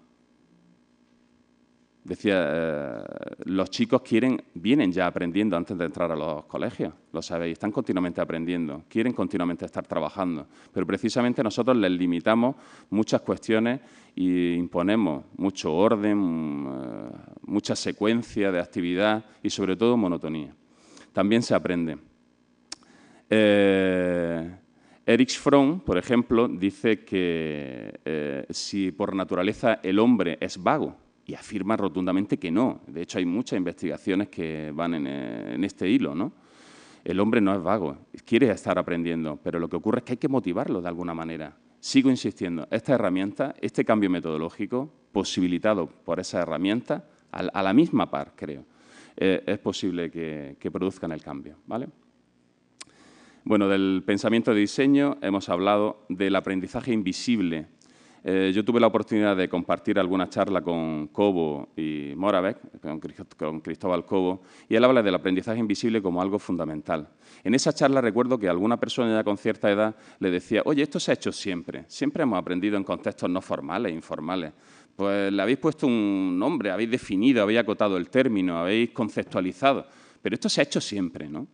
Decía, eh, los chicos quieren, vienen ya aprendiendo antes de entrar a los colegios, lo sabéis, están continuamente aprendiendo, quieren continuamente estar trabajando, pero precisamente nosotros les limitamos muchas cuestiones y imponemos mucho orden, eh, mucha secuencia de actividad y sobre todo monotonía. También se aprende. Erich Fromm, por ejemplo, dice que eh, si por naturaleza el hombre es vago, y afirma rotundamente que no. De hecho, hay muchas investigaciones que van eh, en, este hilo, ¿no? El hombre no es vago, quiere estar aprendiendo, pero lo que ocurre es que hay que motivarlo de alguna manera. Sigo insistiendo, esta herramienta, este cambio metodológico, posibilitado por esa herramienta, a, la misma par, creo, eh, es posible que, que produzcan el cambio, ¿vale? Bueno, del pensamiento de diseño hemos hablado del aprendizaje invisible. Eh, yo tuve la oportunidad de compartir alguna charla con Cobo y Moravec, con, con Cristóbal Cobo, y él habla del aprendizaje invisible como algo fundamental. En esa charla recuerdo que alguna persona ya con cierta edad le decía, oye, esto se ha hecho siempre, siempre hemos aprendido en contextos no formales, informales. Pues le habéis puesto un nombre, habéis definido, habéis acotado el término, habéis conceptualizado, pero esto se ha hecho siempre, ¿no?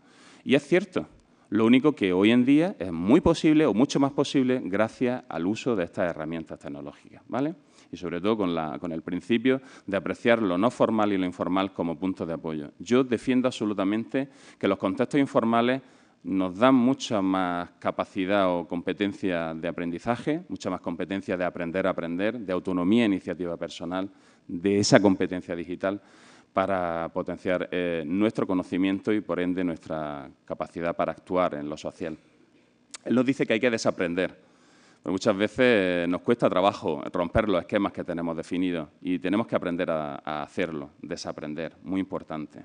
Y es cierto, lo único que hoy en día es muy posible o mucho más posible gracias al uso de estas herramientas tecnológicas, ¿vale? Y sobre todo con, con el principio de apreciar lo no formal y lo informal como puntos de apoyo. Yo defiendo absolutamente que los contextos informales nos dan mucha más capacidad o competencia de aprendizaje, mucha más competencia de aprender a aprender, de autonomía e iniciativa personal, de esa competencia digital para potenciar eh, nuestro conocimiento y, por ende, nuestra capacidad para actuar en lo social. Él nos dice que hay que desaprender, porque muchas veces nos cuesta trabajo romper los esquemas que tenemos definidos y tenemos que aprender a, hacerlo, desaprender, muy importante.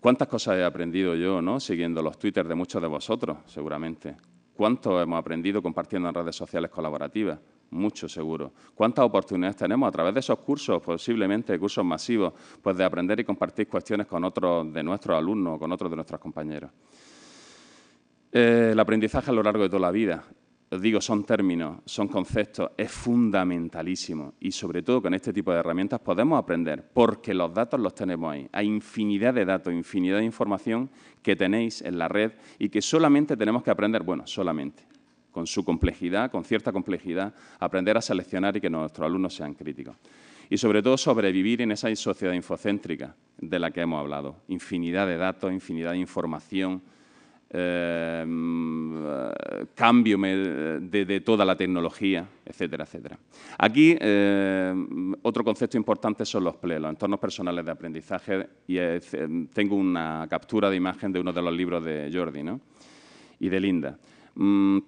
¿Cuántas cosas he aprendido yo, no? Siguiendo los Twitter de muchos de vosotros, seguramente. ¿Cuánto hemos aprendido compartiendo en redes sociales colaborativas? mucho seguro. ¿Cuántas oportunidades tenemos a través de esos cursos, posiblemente cursos masivos, pues de aprender y compartir cuestiones con otros de nuestros alumnos, o con otros de nuestros compañeros? el aprendizaje a lo largo de toda la vida. Os digo, son términos, son conceptos, es fundamentalísimo y sobre todo con este tipo de herramientas podemos aprender porque los datos los tenemos ahí. Hay infinidad de datos, infinidad de información que tenéis en la red y que solamente tenemos que aprender, bueno, solamente, con su complejidad, con cierta complejidad, aprender a seleccionar y que nuestros alumnos sean críticos. Y sobre todo sobrevivir en esa sociedad infocéntrica de la que hemos hablado. Infinidad de datos, infinidad de información, eh, cambio de, toda la tecnología, etcétera, etcétera. Aquí eh, otro concepto importante son los PLE, los entornos personales de aprendizaje, y eh, tengo una captura de imagen de uno de los libros de Jordi y de Linda. Mm,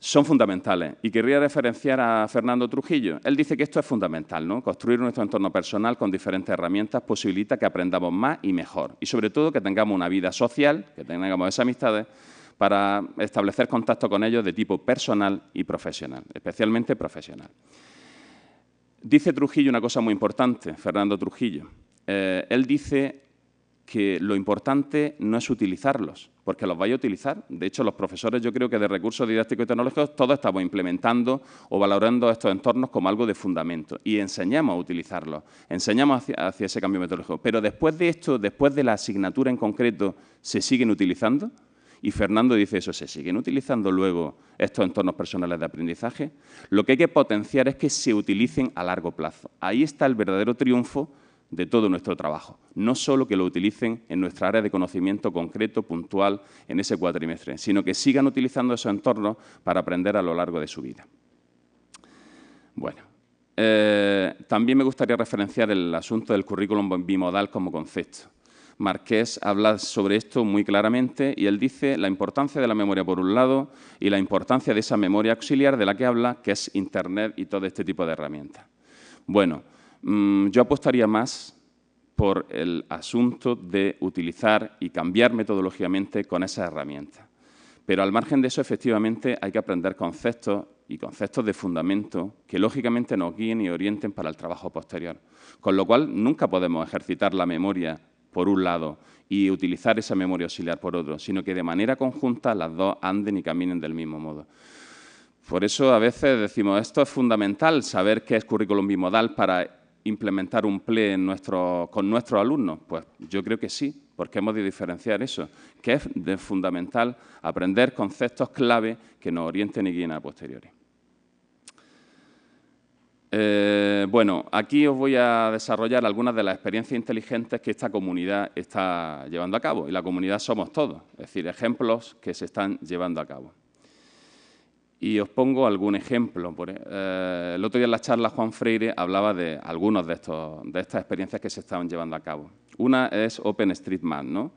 son fundamentales. Y querría referenciar a Fernando Trujillo. Él dice que esto es fundamental, ¿no? Construir nuestro entorno personal con diferentes herramientas posibilita que aprendamos más y mejor. Y sobre todo que tengamos una vida social, que tengamos esas amistades, para establecer contacto con ellos de tipo personal y profesional, especialmente profesional. Dice Trujillo una cosa muy importante, Fernando Trujillo. Eh, él dice que lo importante no es utilizarlos, porque los vais a utilizar. De hecho, los profesores, yo creo que de recursos didácticos y tecnológicos, todos estamos implementando o valorando estos entornos como algo de fundamento y enseñamos a utilizarlos, enseñamos hacia, hacia ese cambio metodológico. Pero después de esto, después de la asignatura en concreto, ¿se siguen utilizando? Y Fernando dice eso, ¿se siguen utilizando luego estos entornos personales de aprendizaje? Lo que hay que potenciar es que se utilicen a largo plazo. Ahí está el verdadero triunfo de todo nuestro trabajo. No solo que lo utilicen en nuestra área de conocimiento concreto, puntual, en ese cuatrimestre, sino que sigan utilizando esos entornos para aprender a lo largo de su vida. Bueno, eh, también me gustaría referenciar el asunto del currículum bimodal como concepto. Marqués habla sobre esto muy claramente y él dice la importancia de la memoria por un lado y la importancia de esa memoria auxiliar de la que habla, que es Internet y todo este tipo de herramientas. Bueno, Mm, yo apostaría más por el asunto de utilizar y cambiar metodológicamente con esa herramienta, Pero al margen de eso, efectivamente, hay que aprender conceptos y conceptos de fundamento que lógicamente nos guíen y orienten para el trabajo posterior. Con lo cual, nunca podemos ejercitar la memoria por un lado y utilizar esa memoria auxiliar por otro, sino que de manera conjunta las dos anden y caminen del mismo modo. Por eso a veces decimos, esto es fundamental, saber qué es currículum bimodal para implementar un PLE con nuestros alumnos? Pues yo creo que sí, porque hemos de diferenciar eso, que es fundamental aprender conceptos clave que nos orienten y guíen a posteriori. Eh, bueno, aquí os voy a desarrollar algunas de las experiencias inteligentes que esta comunidad está llevando a cabo, y la comunidad somos todos, es decir, ejemplos que se están llevando a cabo. Y os pongo algún ejemplo. E, eh, el otro día en la charla Juan Freire hablaba de algunas de, de estas experiencias que se estaban llevando a cabo. Una es OpenStreetMap, ¿no?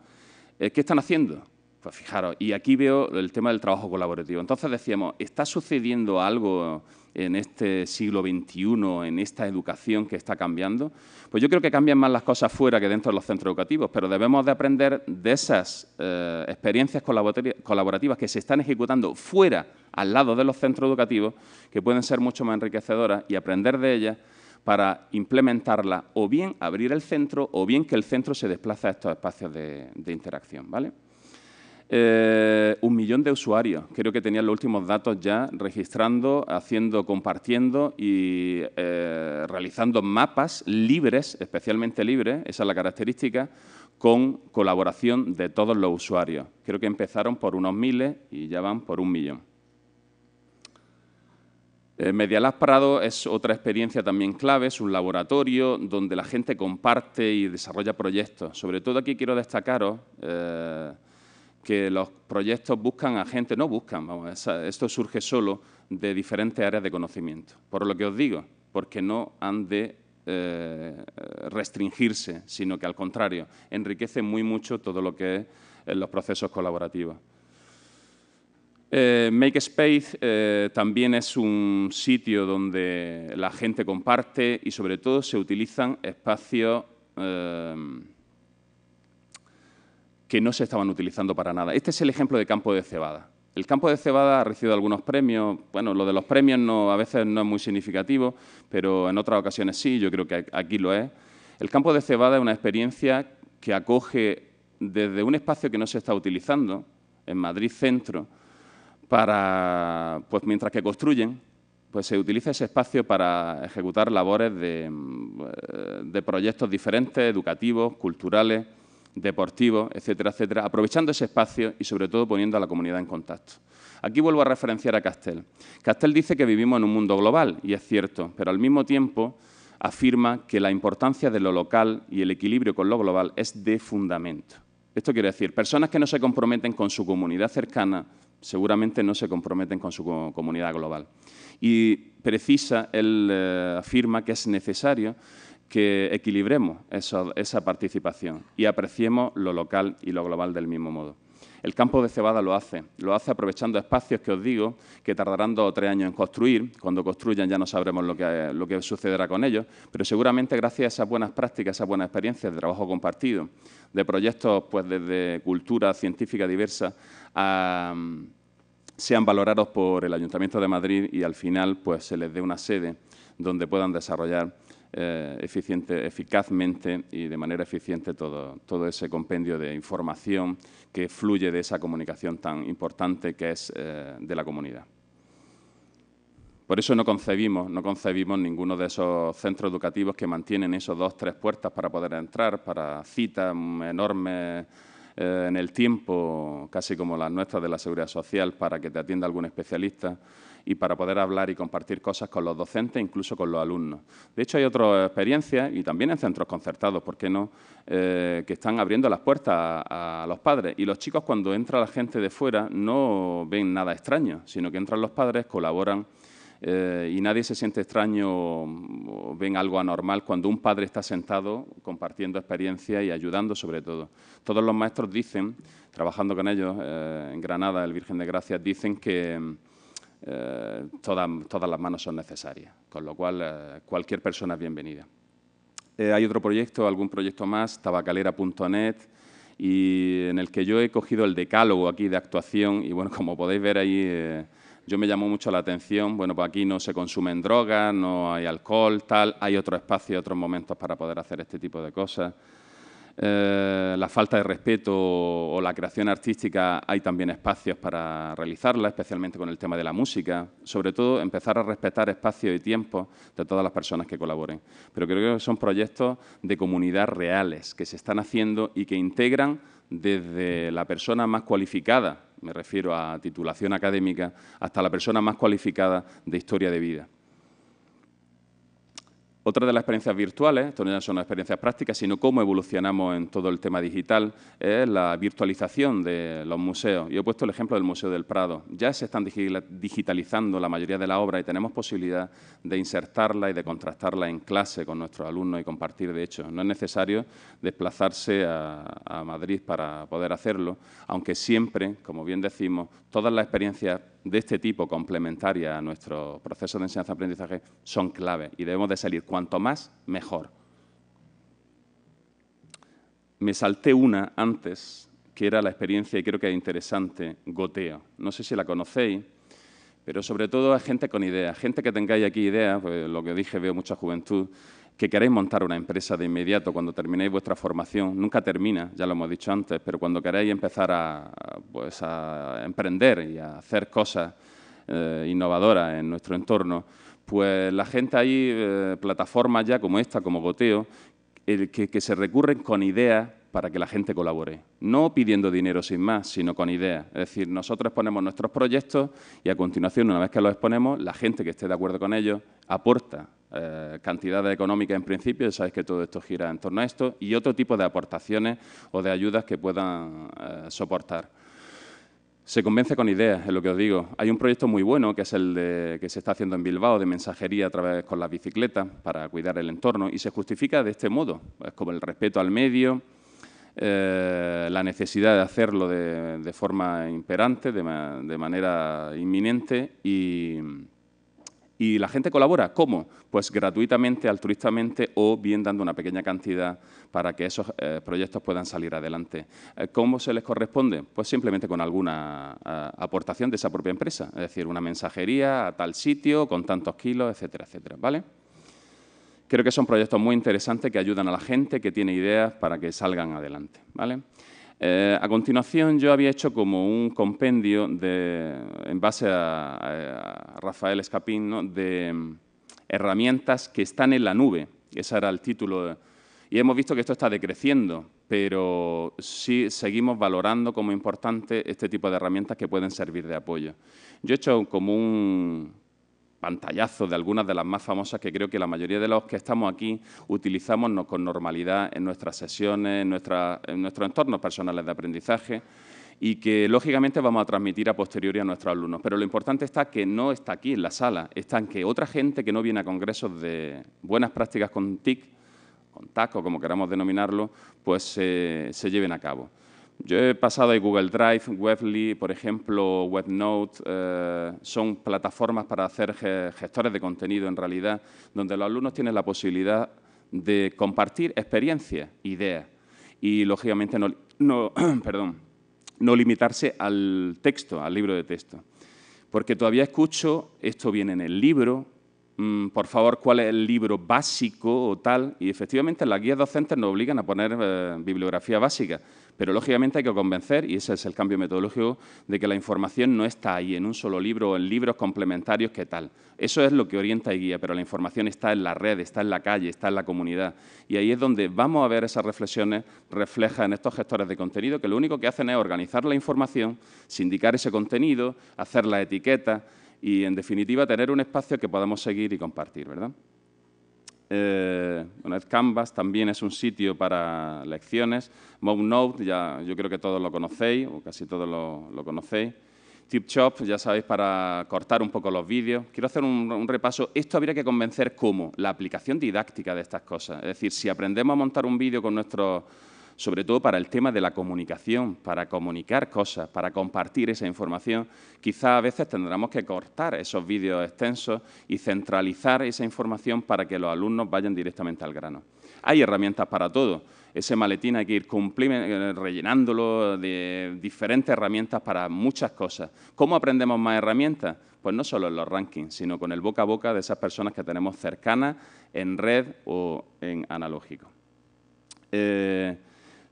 Eh, ¿Qué están haciendo? Pues fijaros, y aquí veo el tema del trabajo colaborativo. Entonces decíamos, ¿está sucediendo algo en este siglo XXI, en esta educación que está cambiando? Pues yo creo que cambian más las cosas fuera que dentro de los centros educativos, pero debemos de aprender de esas eh, experiencias colaborativas que se están ejecutando fuera al lado de los centros educativos que pueden ser mucho más enriquecedoras y aprender de ellas para implementarla o bien abrir el centro o bien que el centro se desplaza a estos espacios de, interacción. ¿vale? Eh, un millón de usuarios, creo que tenían los últimos datos ya registrando, haciendo, compartiendo y eh, realizando mapas libres, especialmente libres, esa es la característica, con colaboración de todos los usuarios. Creo que empezaron por unos miles y ya van por un millón media eh, Medialab Prado es otra experiencia también clave, es un laboratorio donde la gente comparte y desarrolla proyectos. Sobre todo aquí quiero destacaros eh, que los proyectos buscan a gente, no buscan, esto surge solo de diferentes áreas de conocimiento. Por lo que os digo, porque no han de eh, restringirse, sino que al contrario, enriquece muy mucho todo lo que es los procesos colaborativos. Eh, MakeSpace eh, también es un sitio donde la gente comparte y sobre todo se utilizan espacios eh, que no se estaban utilizando para nada. Este es el ejemplo de Campo de Cebada. El Campo de Cebada ha recibido algunos premios. Bueno, lo de los premios a veces no es muy significativo, pero en otras ocasiones sí, yo creo que aquí lo es. El Campo de Cebada es una experiencia que acoge desde un espacio que no se está utilizando, en Madrid Centro, para, pues mientras que construyen, pues se utiliza ese espacio para ejecutar labores mm, de, proyectos diferentes, educativos, culturales, deportivos, etcétera, etcétera, aprovechando ese espacio y sobre todo poniendo a la comunidad en contacto. Aquí vuelvo a referenciar a Castel. Castel dice que vivimos en un mundo global, y es cierto, pero al mismo tiempo afirma que la importancia de lo local y el equilibrio con lo global es de fundamento. Esto quiere decir, personas que no se comprometen con su comunidad cercana seguramente no se comprometen con su comunidad global. Y precisa, él eh, afirma que es necesario que equilibremos esa participación y apreciemos lo local y lo global del mismo modo. El campo de cebada lo hace, lo hace aprovechando espacios que os digo que tardarán dos o tres años en construir, cuando construyan ya no sabremos lo que, sucederá con ellos, pero seguramente gracias a esas buenas prácticas, a esas buenas experiencias de trabajo compartido, de proyectos pues desde cultura científica diversa sean valorados por el Ayuntamiento de Madrid y al final pues, se les dé una sede donde puedan desarrollar eh, eficazmente y de manera eficiente todo, ese compendio de información que fluye de esa comunicación tan importante que es eh, de la comunidad. Por eso no concebimos, no concebimos ninguno de esos centros educativos que mantienen esos dos, tres puertas para poder entrar, para citas enormes eh, en el tiempo, casi como las nuestras de la Seguridad Social, para que te atienda algún especialista y para poder hablar y compartir cosas con los docentes, incluso con los alumnos. De hecho, hay otras experiencias, y también en centros concertados, ¿por qué no?, eh, que están abriendo las puertas a, los padres. Y los chicos, cuando entra la gente de fuera, no ven nada extraño, sino que entran los padres, colaboran eh, y nadie se siente extraño o ven algo anormal cuando un padre está sentado compartiendo experiencia y ayudando sobre todo. Todos los maestros dicen, trabajando con ellos eh, en Granada, el Virgen de Gracias, dicen que eh, todas, todas, las manos son necesarias, con lo cual cualquier persona es bienvenida. hay otro proyecto, algún proyecto más, tabacalera.net, y en el que yo he cogido el decálogo aquí de actuación y bueno, como podéis ver ahí yo me llamó mucho la atención, bueno, pues aquí no se consumen drogas, no hay alcohol, tal, hay otro espacio, otros momentos para poder hacer este tipo de cosas. Eh, la falta de respeto o la creación artística, hay también espacios para realizarla, especialmente con el tema de la música. Sobre todo, empezar a respetar espacio y tiempo de todas las personas que colaboren. Pero creo que son proyectos de comunidad reales que se están haciendo y que integran desde la persona más cualificada, me refiero a titulación académica, hasta la persona más cualificada de historia de vida. Otra de las experiencias virtuales, esto no son experiencias prácticas, sino cómo evolucionamos en todo el tema digital, es la virtualización de los museos. Yo he puesto el ejemplo del Museo del Prado. Ya se están digitalizando la mayoría de la obra y tenemos posibilidad de insertarla y de contrastarla en clase con nuestros alumnos y compartir, de hecho. No es necesario desplazarse a Madrid para poder hacerlo, aunque siempre, como bien decimos, todas las experiencias de este tipo, complementaria a nuestro proceso de enseñanza-aprendizaje, son clave y debemos de salir cuanto más, mejor. Me salté una antes, que era la experiencia, y creo que es interesante, goteo. No sé si la conocéis, pero sobre todo a gente con ideas. Gente que tengáis aquí ideas, pues lo que dije, veo mucha juventud, que queréis montar una empresa de inmediato cuando terminéis vuestra formación, nunca termina, ya lo hemos dicho antes, pero cuando queréis empezar a, pues, a emprender y a hacer cosas eh, innovadoras en nuestro entorno, pues la gente hay eh, plataformas ya como esta, como Goteo, el que, que se recurren con ideas para que la gente colabore. No pidiendo dinero sin más, sino con ideas. Es decir, nosotros ponemos nuestros proyectos y a continuación, una vez que los exponemos, la gente que esté de acuerdo con ellos aporta eh, cantidades económicas en principio, ya sabéis que todo esto gira en torno a esto, y otro tipo de aportaciones o de ayudas que puedan eh, soportar. Se convence con ideas, es lo que os digo. Hay un proyecto muy bueno que es el de, que se está haciendo en Bilbao de mensajería a través con las bicicletas para cuidar el entorno y se justifica de este modo, es como el respeto al medio, eh, la necesidad de hacerlo de, forma imperante, de, manera inminente y, y la gente colabora. ¿Cómo? Pues gratuitamente, altruistamente o bien dando una pequeña cantidad para que esos eh, proyectos puedan salir adelante. Eh, ¿Cómo se les corresponde? Pues simplemente con alguna aportación de esa propia empresa, es decir, una mensajería a tal sitio, con tantos kilos, etcétera, etcétera. ¿Vale? Creo que son proyectos muy interesantes que ayudan a la gente que tiene ideas para que salgan adelante. ¿vale? Eh, a continuación, yo había hecho como un compendio de, en base a, Rafael Escapín de mm, herramientas que están en la nube. Ese era el título. y hemos visto que esto está decreciendo, pero sí seguimos valorando como importante este tipo de herramientas que pueden servir de apoyo. Yo he hecho como un, pantallazos de algunas de las más famosas que creo que la mayoría de los que estamos aquí utilizamos con normalidad en nuestras sesiones, en, en nuestros entornos personales de aprendizaje y que lógicamente vamos a transmitir a posteriori a nuestros alumnos. Pero lo importante está que no está aquí en la sala, está en que otra gente que no viene a congresos de buenas prácticas con TIC, con TAC o como queramos denominarlo, pues eh, se lleven a cabo. Yo he pasado de Google Drive, Webly, por ejemplo, WebNote, eh, son plataformas para hacer gestores de contenido en realidad, donde los alumnos tienen la posibilidad de compartir experiencias, ideas y lógicamente no, limitarse al texto, al libro de texto. Porque todavía escucho, esto viene en el libro, mm, por favor, cuál es el libro básico o tal, y efectivamente las guías docentes nos obligan a poner eh, bibliografía básica, pero lógicamente hay que convencer, y ese es el cambio metodológico, de que la información no está ahí en un solo libro o en libros complementarios que tal. Eso es lo que orienta y guía, pero la información está en la red, está en la calle, está en la comunidad. Y ahí es donde vamos a ver esas reflexiones reflejadas en estos gestores de contenido, que lo único que hacen es organizar la información, sindicar ese contenido, hacer la etiqueta y, en definitiva, tener un espacio que podamos seguir y compartir, ¿verdad? Eh, bueno, Canvas también es un sitio para lecciones. MobNote, ya yo creo que todos lo conocéis, o casi todos lo, conocéis. TipChop, ya sabéis, para cortar un poco los vídeos. Quiero hacer un, un, repaso. Esto habría que convencer cómo, la aplicación didáctica de estas cosas. Es decir, si aprendemos a montar un vídeo con nuestros sobre todo para el tema de la comunicación, para comunicar cosas, para compartir esa información. Quizá a veces tendremos que cortar esos vídeos extensos y centralizar esa información para que los alumnos vayan directamente al grano. Hay herramientas para todo. Ese maletín hay que ir eh, rellenándolo de diferentes herramientas para muchas cosas. ¿Cómo aprendemos más herramientas? Pues no solo en los rankings, sino con el boca a boca de esas personas que tenemos cercanas en red o en analógico. Eh,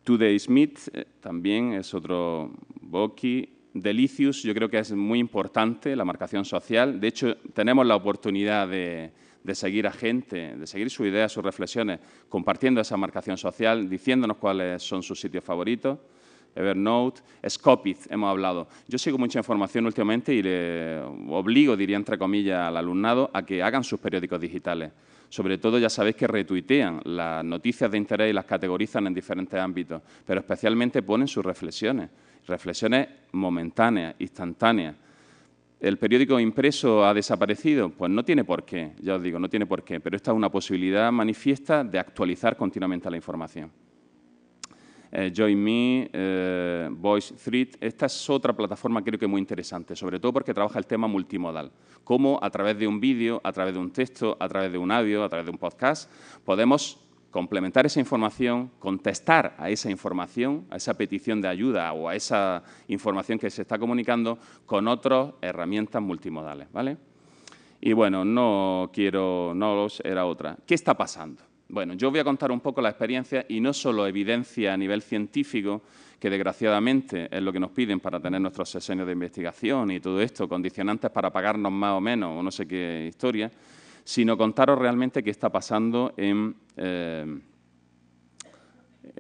Today Smith eh, también es otro Boki. Delicious, yo creo que es muy importante la marcación social. De hecho, tenemos la oportunidad de, de seguir a gente, de seguir sus ideas, sus reflexiones, compartiendo esa marcación social, diciéndonos cuáles son sus sitios favoritos. Evernote, Scopit, hemos hablado. Yo sigo mucha información últimamente y le obligo, diría entre comillas, al alumnado a que hagan sus periódicos digitales. Sobre todo ya sabéis que retuitean las noticias de interés y las categorizan en diferentes ámbitos, pero especialmente ponen sus reflexiones, reflexiones momentáneas, instantáneas. ¿El periódico impreso ha desaparecido? Pues no tiene por qué, ya os digo, no tiene por qué, pero esta es una posibilidad manifiesta de actualizar continuamente la información. Eh, Join Me, eh, Voice Thread. Esta es otra plataforma creo que muy interesante, sobre todo porque trabaja el tema multimodal. Cómo a través de un vídeo, a través de un texto, a través de un audio, a través de un podcast, podemos complementar esa información, contestar a esa información, a esa petición de ayuda o a esa información que se está comunicando con otras herramientas multimodales, ¿vale? Y bueno, no quiero, no los era otra. ¿Qué está pasando? Bueno, yo voy a contar un poco la experiencia y no solo evidencia a nivel científico, que desgraciadamente es lo que nos piden para tener nuestros sesenios de investigación y todo esto, condicionantes para pagarnos más o menos o no sé qué historia, sino contaros realmente qué está pasando en, eh,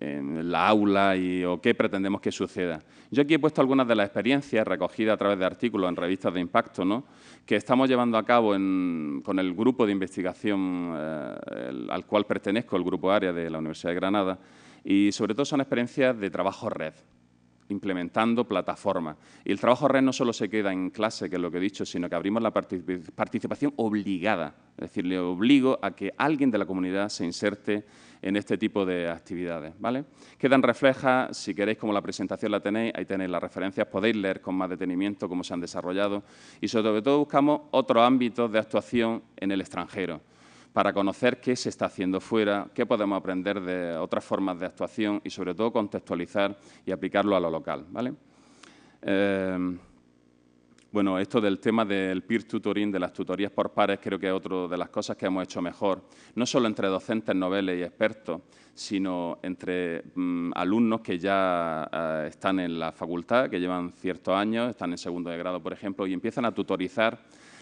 en la aula y, o qué pretendemos que suceda. Yo aquí he puesto algunas de las experiencias recogidas a través de artículos en revistas de impacto ¿no? que estamos llevando a cabo en, con el grupo de investigación eh, al cual pertenezco, el grupo área de la Universidad de Granada, y sobre todo son experiencias de trabajo red implementando plataformas. Y el trabajo red no solo se queda en clase, que es lo que he dicho, sino que abrimos la participación obligada. Es decir, le obligo a que alguien de la comunidad se inserte en este tipo de actividades. ¿vale? Quedan reflejas, si queréis, como la presentación la tenéis, ahí tenéis las referencias, podéis leer con más detenimiento cómo se han desarrollado y sobre todo buscamos otros ámbitos de actuación en el extranjero para conocer qué se está haciendo fuera, qué podemos aprender de otras formas de actuación y sobre todo contextualizar y aplicarlo a lo local. ¿vale? Eh, bueno, esto del tema del peer tutoring, de las tutorías por pares, creo que es otra de las cosas que hemos hecho mejor, no solo entre docentes, noveles y expertos, sino entre mm, alumnos que ya ah, están en la facultad, que llevan ciertos años, están en segundo de grado, por ejemplo, y empiezan a tutorizar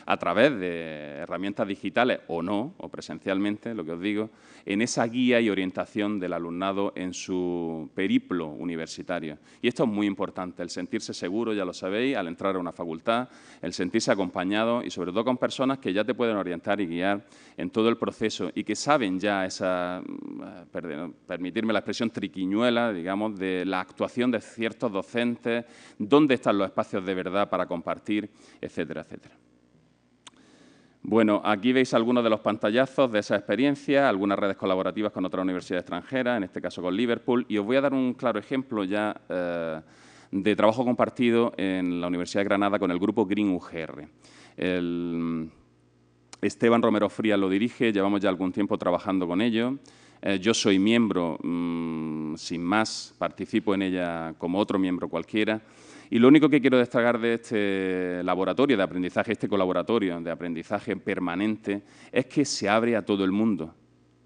a través de herramientas digitales o no, o presencialmente, lo que os digo, en esa guía y orientación del alumnado en su periplo universitario. Y esto es muy importante, el sentirse seguro, ya lo sabéis, al entrar a una facultad, el sentirse acompañado y sobre todo con personas que ya te pueden orientar y guiar en todo el proceso y que saben ya esa, mm, permitirme la expresión triquiñuela, digamos, de la actuación de ciertos docentes, dónde están los espacios de verdad para compartir, etcétera, etcétera. Bueno, aquí veis algunos de los pantallazos de esa experiencia, algunas redes colaborativas con otras universidades extranjeras, en este caso con Liverpool, y os voy a dar un claro ejemplo ya eh, de trabajo compartido en la Universidad de Granada con el grupo Green UGR. Mm, Esteban Romero Frías lo dirige, llevamos ya algún tiempo trabajando con ello. Eh, yo soy miembro, mm, sin más, participo en ella como otro miembro cualquiera. Y lo único que quiero destacar de este laboratorio de aprendizaje, este colaboratorio de aprendizaje permanente, es que se abre a todo el mundo.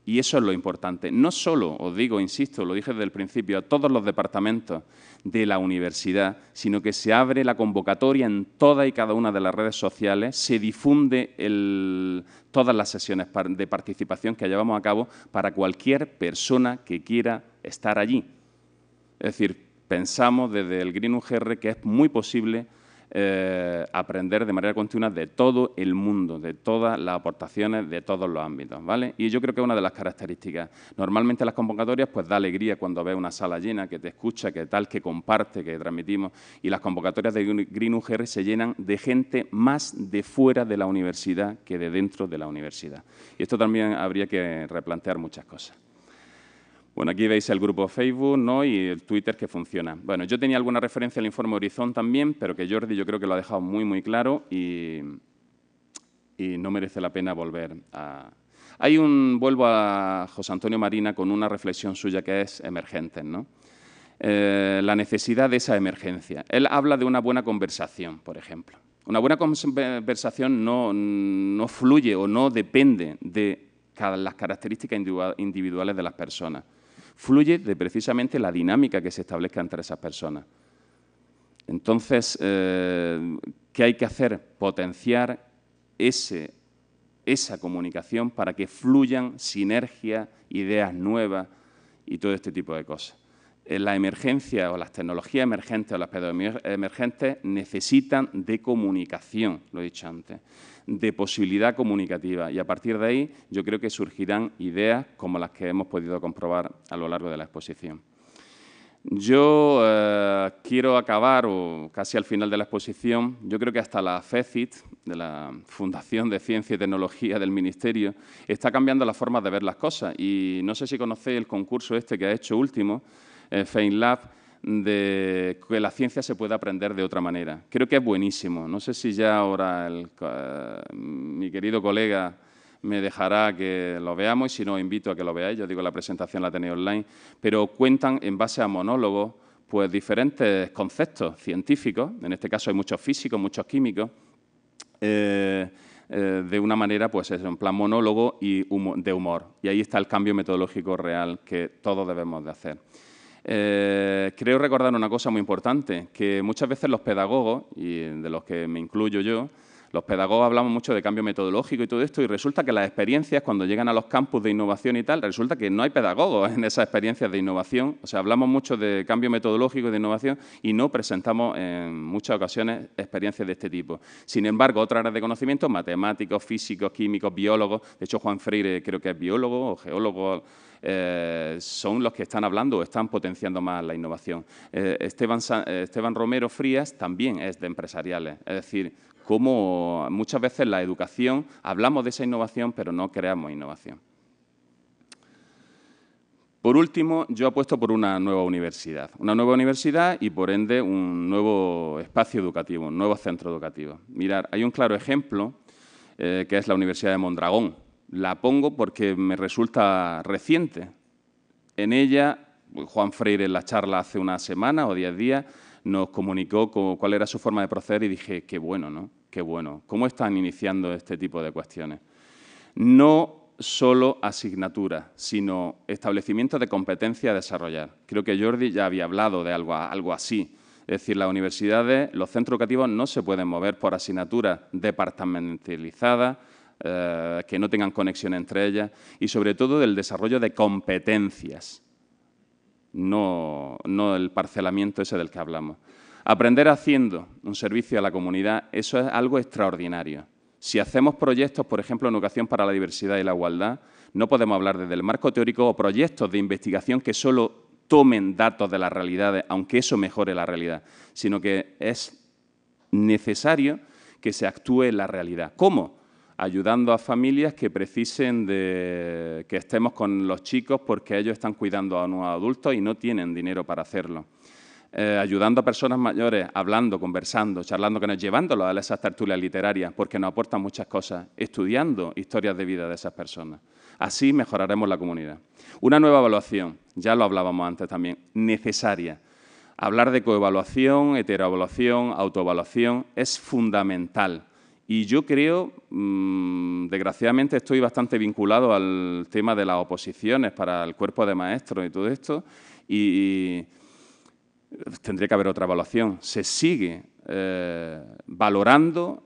Y eso es lo importante. No solo, os digo, insisto, lo dije desde el principio, a todos los departamentos, de la universidad, sino que se abre la convocatoria en toda y cada una de las redes sociales, se difunde todas las sesiones de participación que llevamos a cabo para cualquier persona que quiera estar allí. Es decir, pensamos desde el Green UGR que es muy posible eh, aprender de manera continua de todo el mundo, de todas las aportaciones, de todos los ámbitos, ¿vale? Y yo creo que es una de las características. Normalmente las convocatorias, pues da alegría cuando ves una sala llena, que te escucha, que tal, que comparte, que transmitimos. Y las convocatorias de Green UGR se llenan de gente más de fuera de la universidad que de dentro de la universidad. Y esto también habría que replantear muchas cosas. Bueno, aquí veis el grupo Facebook ¿no? y el Twitter que funciona. Bueno, yo tenía alguna referencia al informe Horizon también, pero que Jordi yo creo que lo ha dejado muy, muy claro y, no merece la pena volver a... Hay un, vuelvo a José Antonio Marina con una reflexión suya que es emergente, ¿no? Eh, la necesidad de esa emergencia. Él habla de una buena conversación, por ejemplo. Una buena conversación no fluye o no depende de las características individuales de las personas fluye de precisamente la dinámica que se establezca entre esas personas. Entonces, eh, ¿qué hay que hacer? Potenciar esa comunicación para que fluyan sinergias, ideas nuevas y todo este tipo de cosas. Eh, la emergencia o las tecnologías emergentes o las pedagogías emergentes necesitan de comunicación, lo he dicho antes, de posibilidad comunicativa. Y a partir de ahí yo creo que surgirán ideas como las que hemos podido comprobar a lo largo de la exposición. Yo eh, quiero acabar, o casi al final de la exposición, yo creo que hasta la FECIT, de la Fundación de Ciencia y Tecnología del Ministerio, está cambiando la forma de ver las cosas. Y no sé si conocéis el concurso este que ha hecho último, eh, Feinlab, de que la ciencia se pueda aprender de otra manera. Creo que es buenísimo. No sé si ya ahora eh, mi querido colega me dejará que lo veamos y si no, invito a que lo veáis. Yo digo, la presentación la tenéis online, pero cuentan en base a monólogos pues diferentes conceptos científicos, en este caso hay muchos físicos, muchos químicos, eh, de una manera, pues es plan monólogo y de humor. Y ahí está el cambio metodológico real que todos debemos de hacer. Eh, creo recordar una cosa muy importante, que muchas veces los pedagogos, y de los que me incluyo yo, los pedagogos hablamos mucho de cambio metodológico y todo esto, y resulta que las experiencias, cuando llegan a los campus de innovación y tal, resulta que no hay pedagogos en esas experiencias de innovación. O sea, hablamos mucho de cambio metodológico y de innovación y no presentamos en muchas ocasiones experiencias de este tipo. Sin embargo, otras áreas de conocimiento, matemáticos, físicos, químicos, biólogos, de hecho Juan Freire creo que es biólogo o geólogo, eh, son los que están hablando o están potenciando más la innovación. Eh, Esteban, eh, Esteban Romero Frías también es de empresariales, es decir, cómo muchas veces la educación, hablamos de esa innovación, pero no creamos innovación. Por último, yo apuesto por una nueva universidad. Una nueva universidad y, por ende, un nuevo espacio educativo, un nuevo centro educativo. Mirad, hay un claro ejemplo, eh, que es la Universidad de Mondragón. La pongo porque me resulta reciente. En ella, Juan Freire en la charla hace una semana o diez días nos comunicó cuál era su forma de proceder y dije, qué bueno, ¿no? Qué bueno. ¿Cómo están iniciando este tipo de cuestiones? No solo asignaturas, sino establecimientos de competencia a desarrollar. Creo que Jordi ya había hablado de algo, así. Es decir, las universidades, los centros educativos no se pueden mover por asignaturas departamentalizadas, eh, que no tengan conexión entre ellas, y sobre todo del desarrollo de competencias no, el parcelamiento ese del que hablamos. Aprender haciendo un servicio a la comunidad, eso es algo extraordinario. Si hacemos proyectos, por ejemplo, en educación para la diversidad y la igualdad, no podemos hablar desde el marco teórico o proyectos de investigación que solo tomen datos de las realidades, aunque eso mejore la realidad, sino que es necesario que se actúe en la realidad. ¿Cómo? ayudando a familias que precisen de que estemos con los chicos porque ellos están cuidando a unos adultos y no tienen dinero para hacerlo. Eh, ayudando a personas mayores, hablando, conversando, charlando con ellos, llevándolos a esas tertulias literarias porque nos aportan muchas cosas, estudiando historias de vida de esas personas. Así mejoraremos la comunidad. Una nueva evaluación, ya lo hablábamos antes también, necesaria. Hablar de coevaluación, heteroevaluación, autoevaluación es fundamental y yo creo, mm, desgraciadamente estoy bastante vinculado al tema de las oposiciones para el cuerpo de maestros y todo esto, y, tendría que haber otra evaluación. Se sigue eh, valorando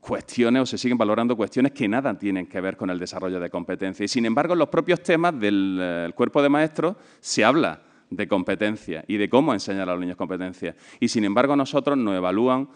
cuestiones o se siguen valorando cuestiones que nada tienen que ver con el desarrollo de competencia. Y sin embargo, en los propios temas del eh, cuerpo de maestros se habla de competencia y de cómo enseñar a los niños competencias. Y sin embargo, nosotros nos evalúan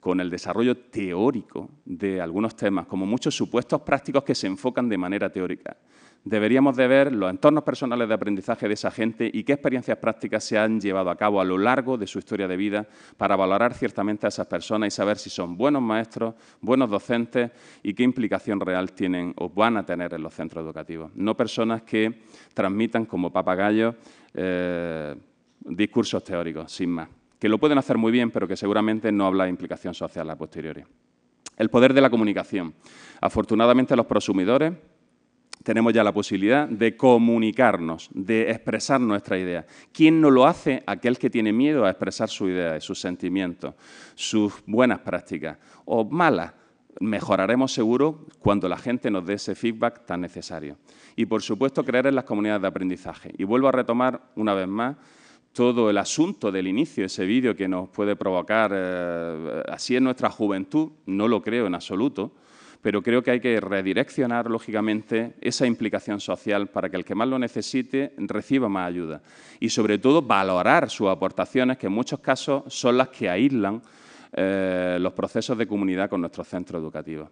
con el desarrollo teórico de algunos temas, como muchos supuestos prácticos que se enfocan de manera teórica. Deberíamos de ver los entornos personales de aprendizaje de esa gente y qué experiencias prácticas se han llevado a cabo a lo largo de su historia de vida para valorar ciertamente a esas personas y saber si son buenos maestros, buenos docentes y qué implicación real tienen o van a tener en los centros educativos. No personas que transmitan como papagayos eh, discursos teóricos, sin más que lo pueden hacer muy bien, pero que seguramente no habla de implicación social a posteriori. El poder de la comunicación. Afortunadamente los prosumidores tenemos ya la posibilidad de comunicarnos, de expresar nuestra idea. ¿Quién no lo hace? Aquel que tiene miedo a expresar su idea, sus sentimientos, sus buenas prácticas o malas. Mejoraremos seguro cuando la gente nos dé ese feedback tan necesario. Y por supuesto, creer en las comunidades de aprendizaje. Y vuelvo a retomar una vez más todo el asunto del inicio, ese vídeo que nos puede provocar, eh, así es nuestra juventud, no lo creo en absoluto, pero creo que hay que redireccionar, lógicamente, esa implicación social para que el que más lo necesite reciba más ayuda. Y, sobre todo, valorar sus aportaciones, que en muchos casos son las que aíslan eh, los procesos de comunidad con nuestro centro educativo.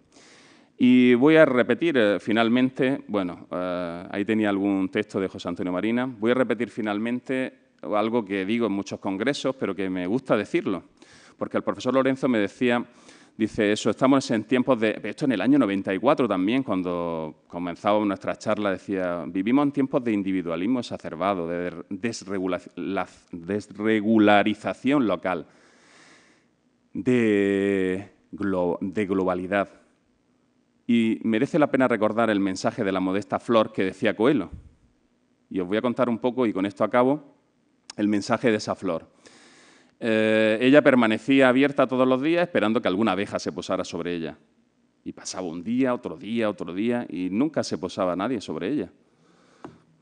Y voy a repetir eh, finalmente, bueno, ahí tenía algún texto de José Antonio Marina, voy a repetir finalmente algo que digo en muchos congresos, pero que me gusta decirlo, porque el profesor Lorenzo me decía, dice eso, estamos en tiempos de, esto en el año 94 también, cuando comenzaba nuestra charla, decía, vivimos en tiempos de individualismo exacerbado, de desregularización local, de, de globalidad. Y merece la pena recordar el mensaje de la modesta Flor que decía Coelho. Y os voy a contar un poco, y con esto acabo, el mensaje de esa flor. Eh, ella permanecía abierta todos los días esperando que alguna abeja se posara sobre ella. Y pasaba un día, otro día, otro día, y nunca se posaba nadie sobre ella.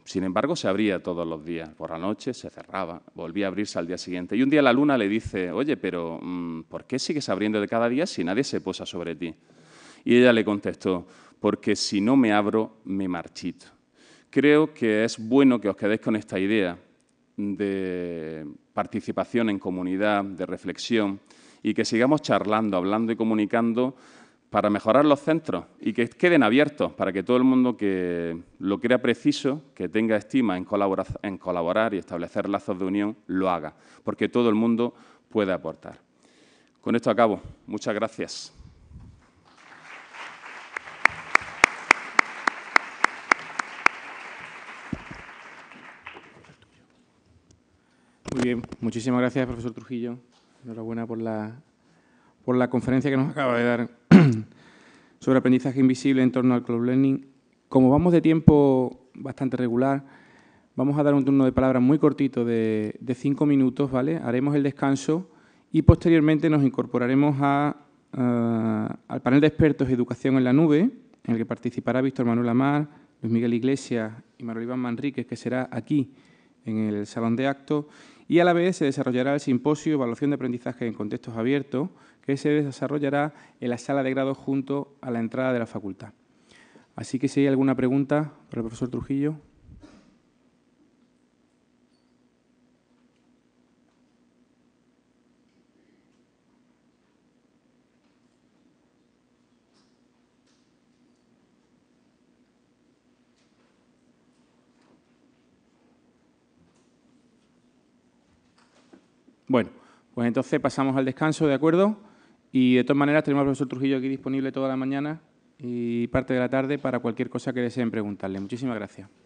Sin embargo, se abría todos los días. Por la noche se cerraba, volvía a abrirse al día siguiente. Y un día la luna le dice, oye, pero mm, ¿por qué sigues abriendo de cada día si nadie se posa sobre ti? Y ella le contestó, porque si no me abro, me marchito. Creo que es bueno que os quedéis con esta idea, de participación en comunidad, de reflexión, y que sigamos charlando, hablando y comunicando para mejorar los centros y que queden abiertos para que todo el mundo que lo crea preciso, que tenga estima en colaborar, y establecer lazos de unión, lo haga, porque todo el mundo puede aportar. Con esto acabo. Muchas gracias. Muy bien, muchísimas gracias, profesor Trujillo. Enhorabuena por la, por la conferencia que nos acaba de dar sobre aprendizaje invisible en torno al cloud learning. Como vamos de tiempo bastante regular, vamos a dar un turno de palabras muy cortito de, de cinco minutos, ¿vale? Haremos el descanso y posteriormente nos incorporaremos a, eh, al panel de expertos de educación en la nube, en el que participará Víctor Manuel Amar, Luis Miguel Iglesias y Manuel Iván Manríquez, que será aquí en el Salón de Actos y a la vez se desarrollará el simposio Evaluación de Aprendizaje en Contextos Abiertos, que se desarrollará en la sala de grado junto a la entrada de la facultad. Así que si hay alguna pregunta para el profesor Trujillo. Bueno, pues entonces pasamos al descanso, ¿de acuerdo? Y de todas maneras tenemos al profesor Trujillo aquí disponible toda la mañana y parte de la tarde para cualquier cosa que deseen preguntarle. Muchísimas gracias.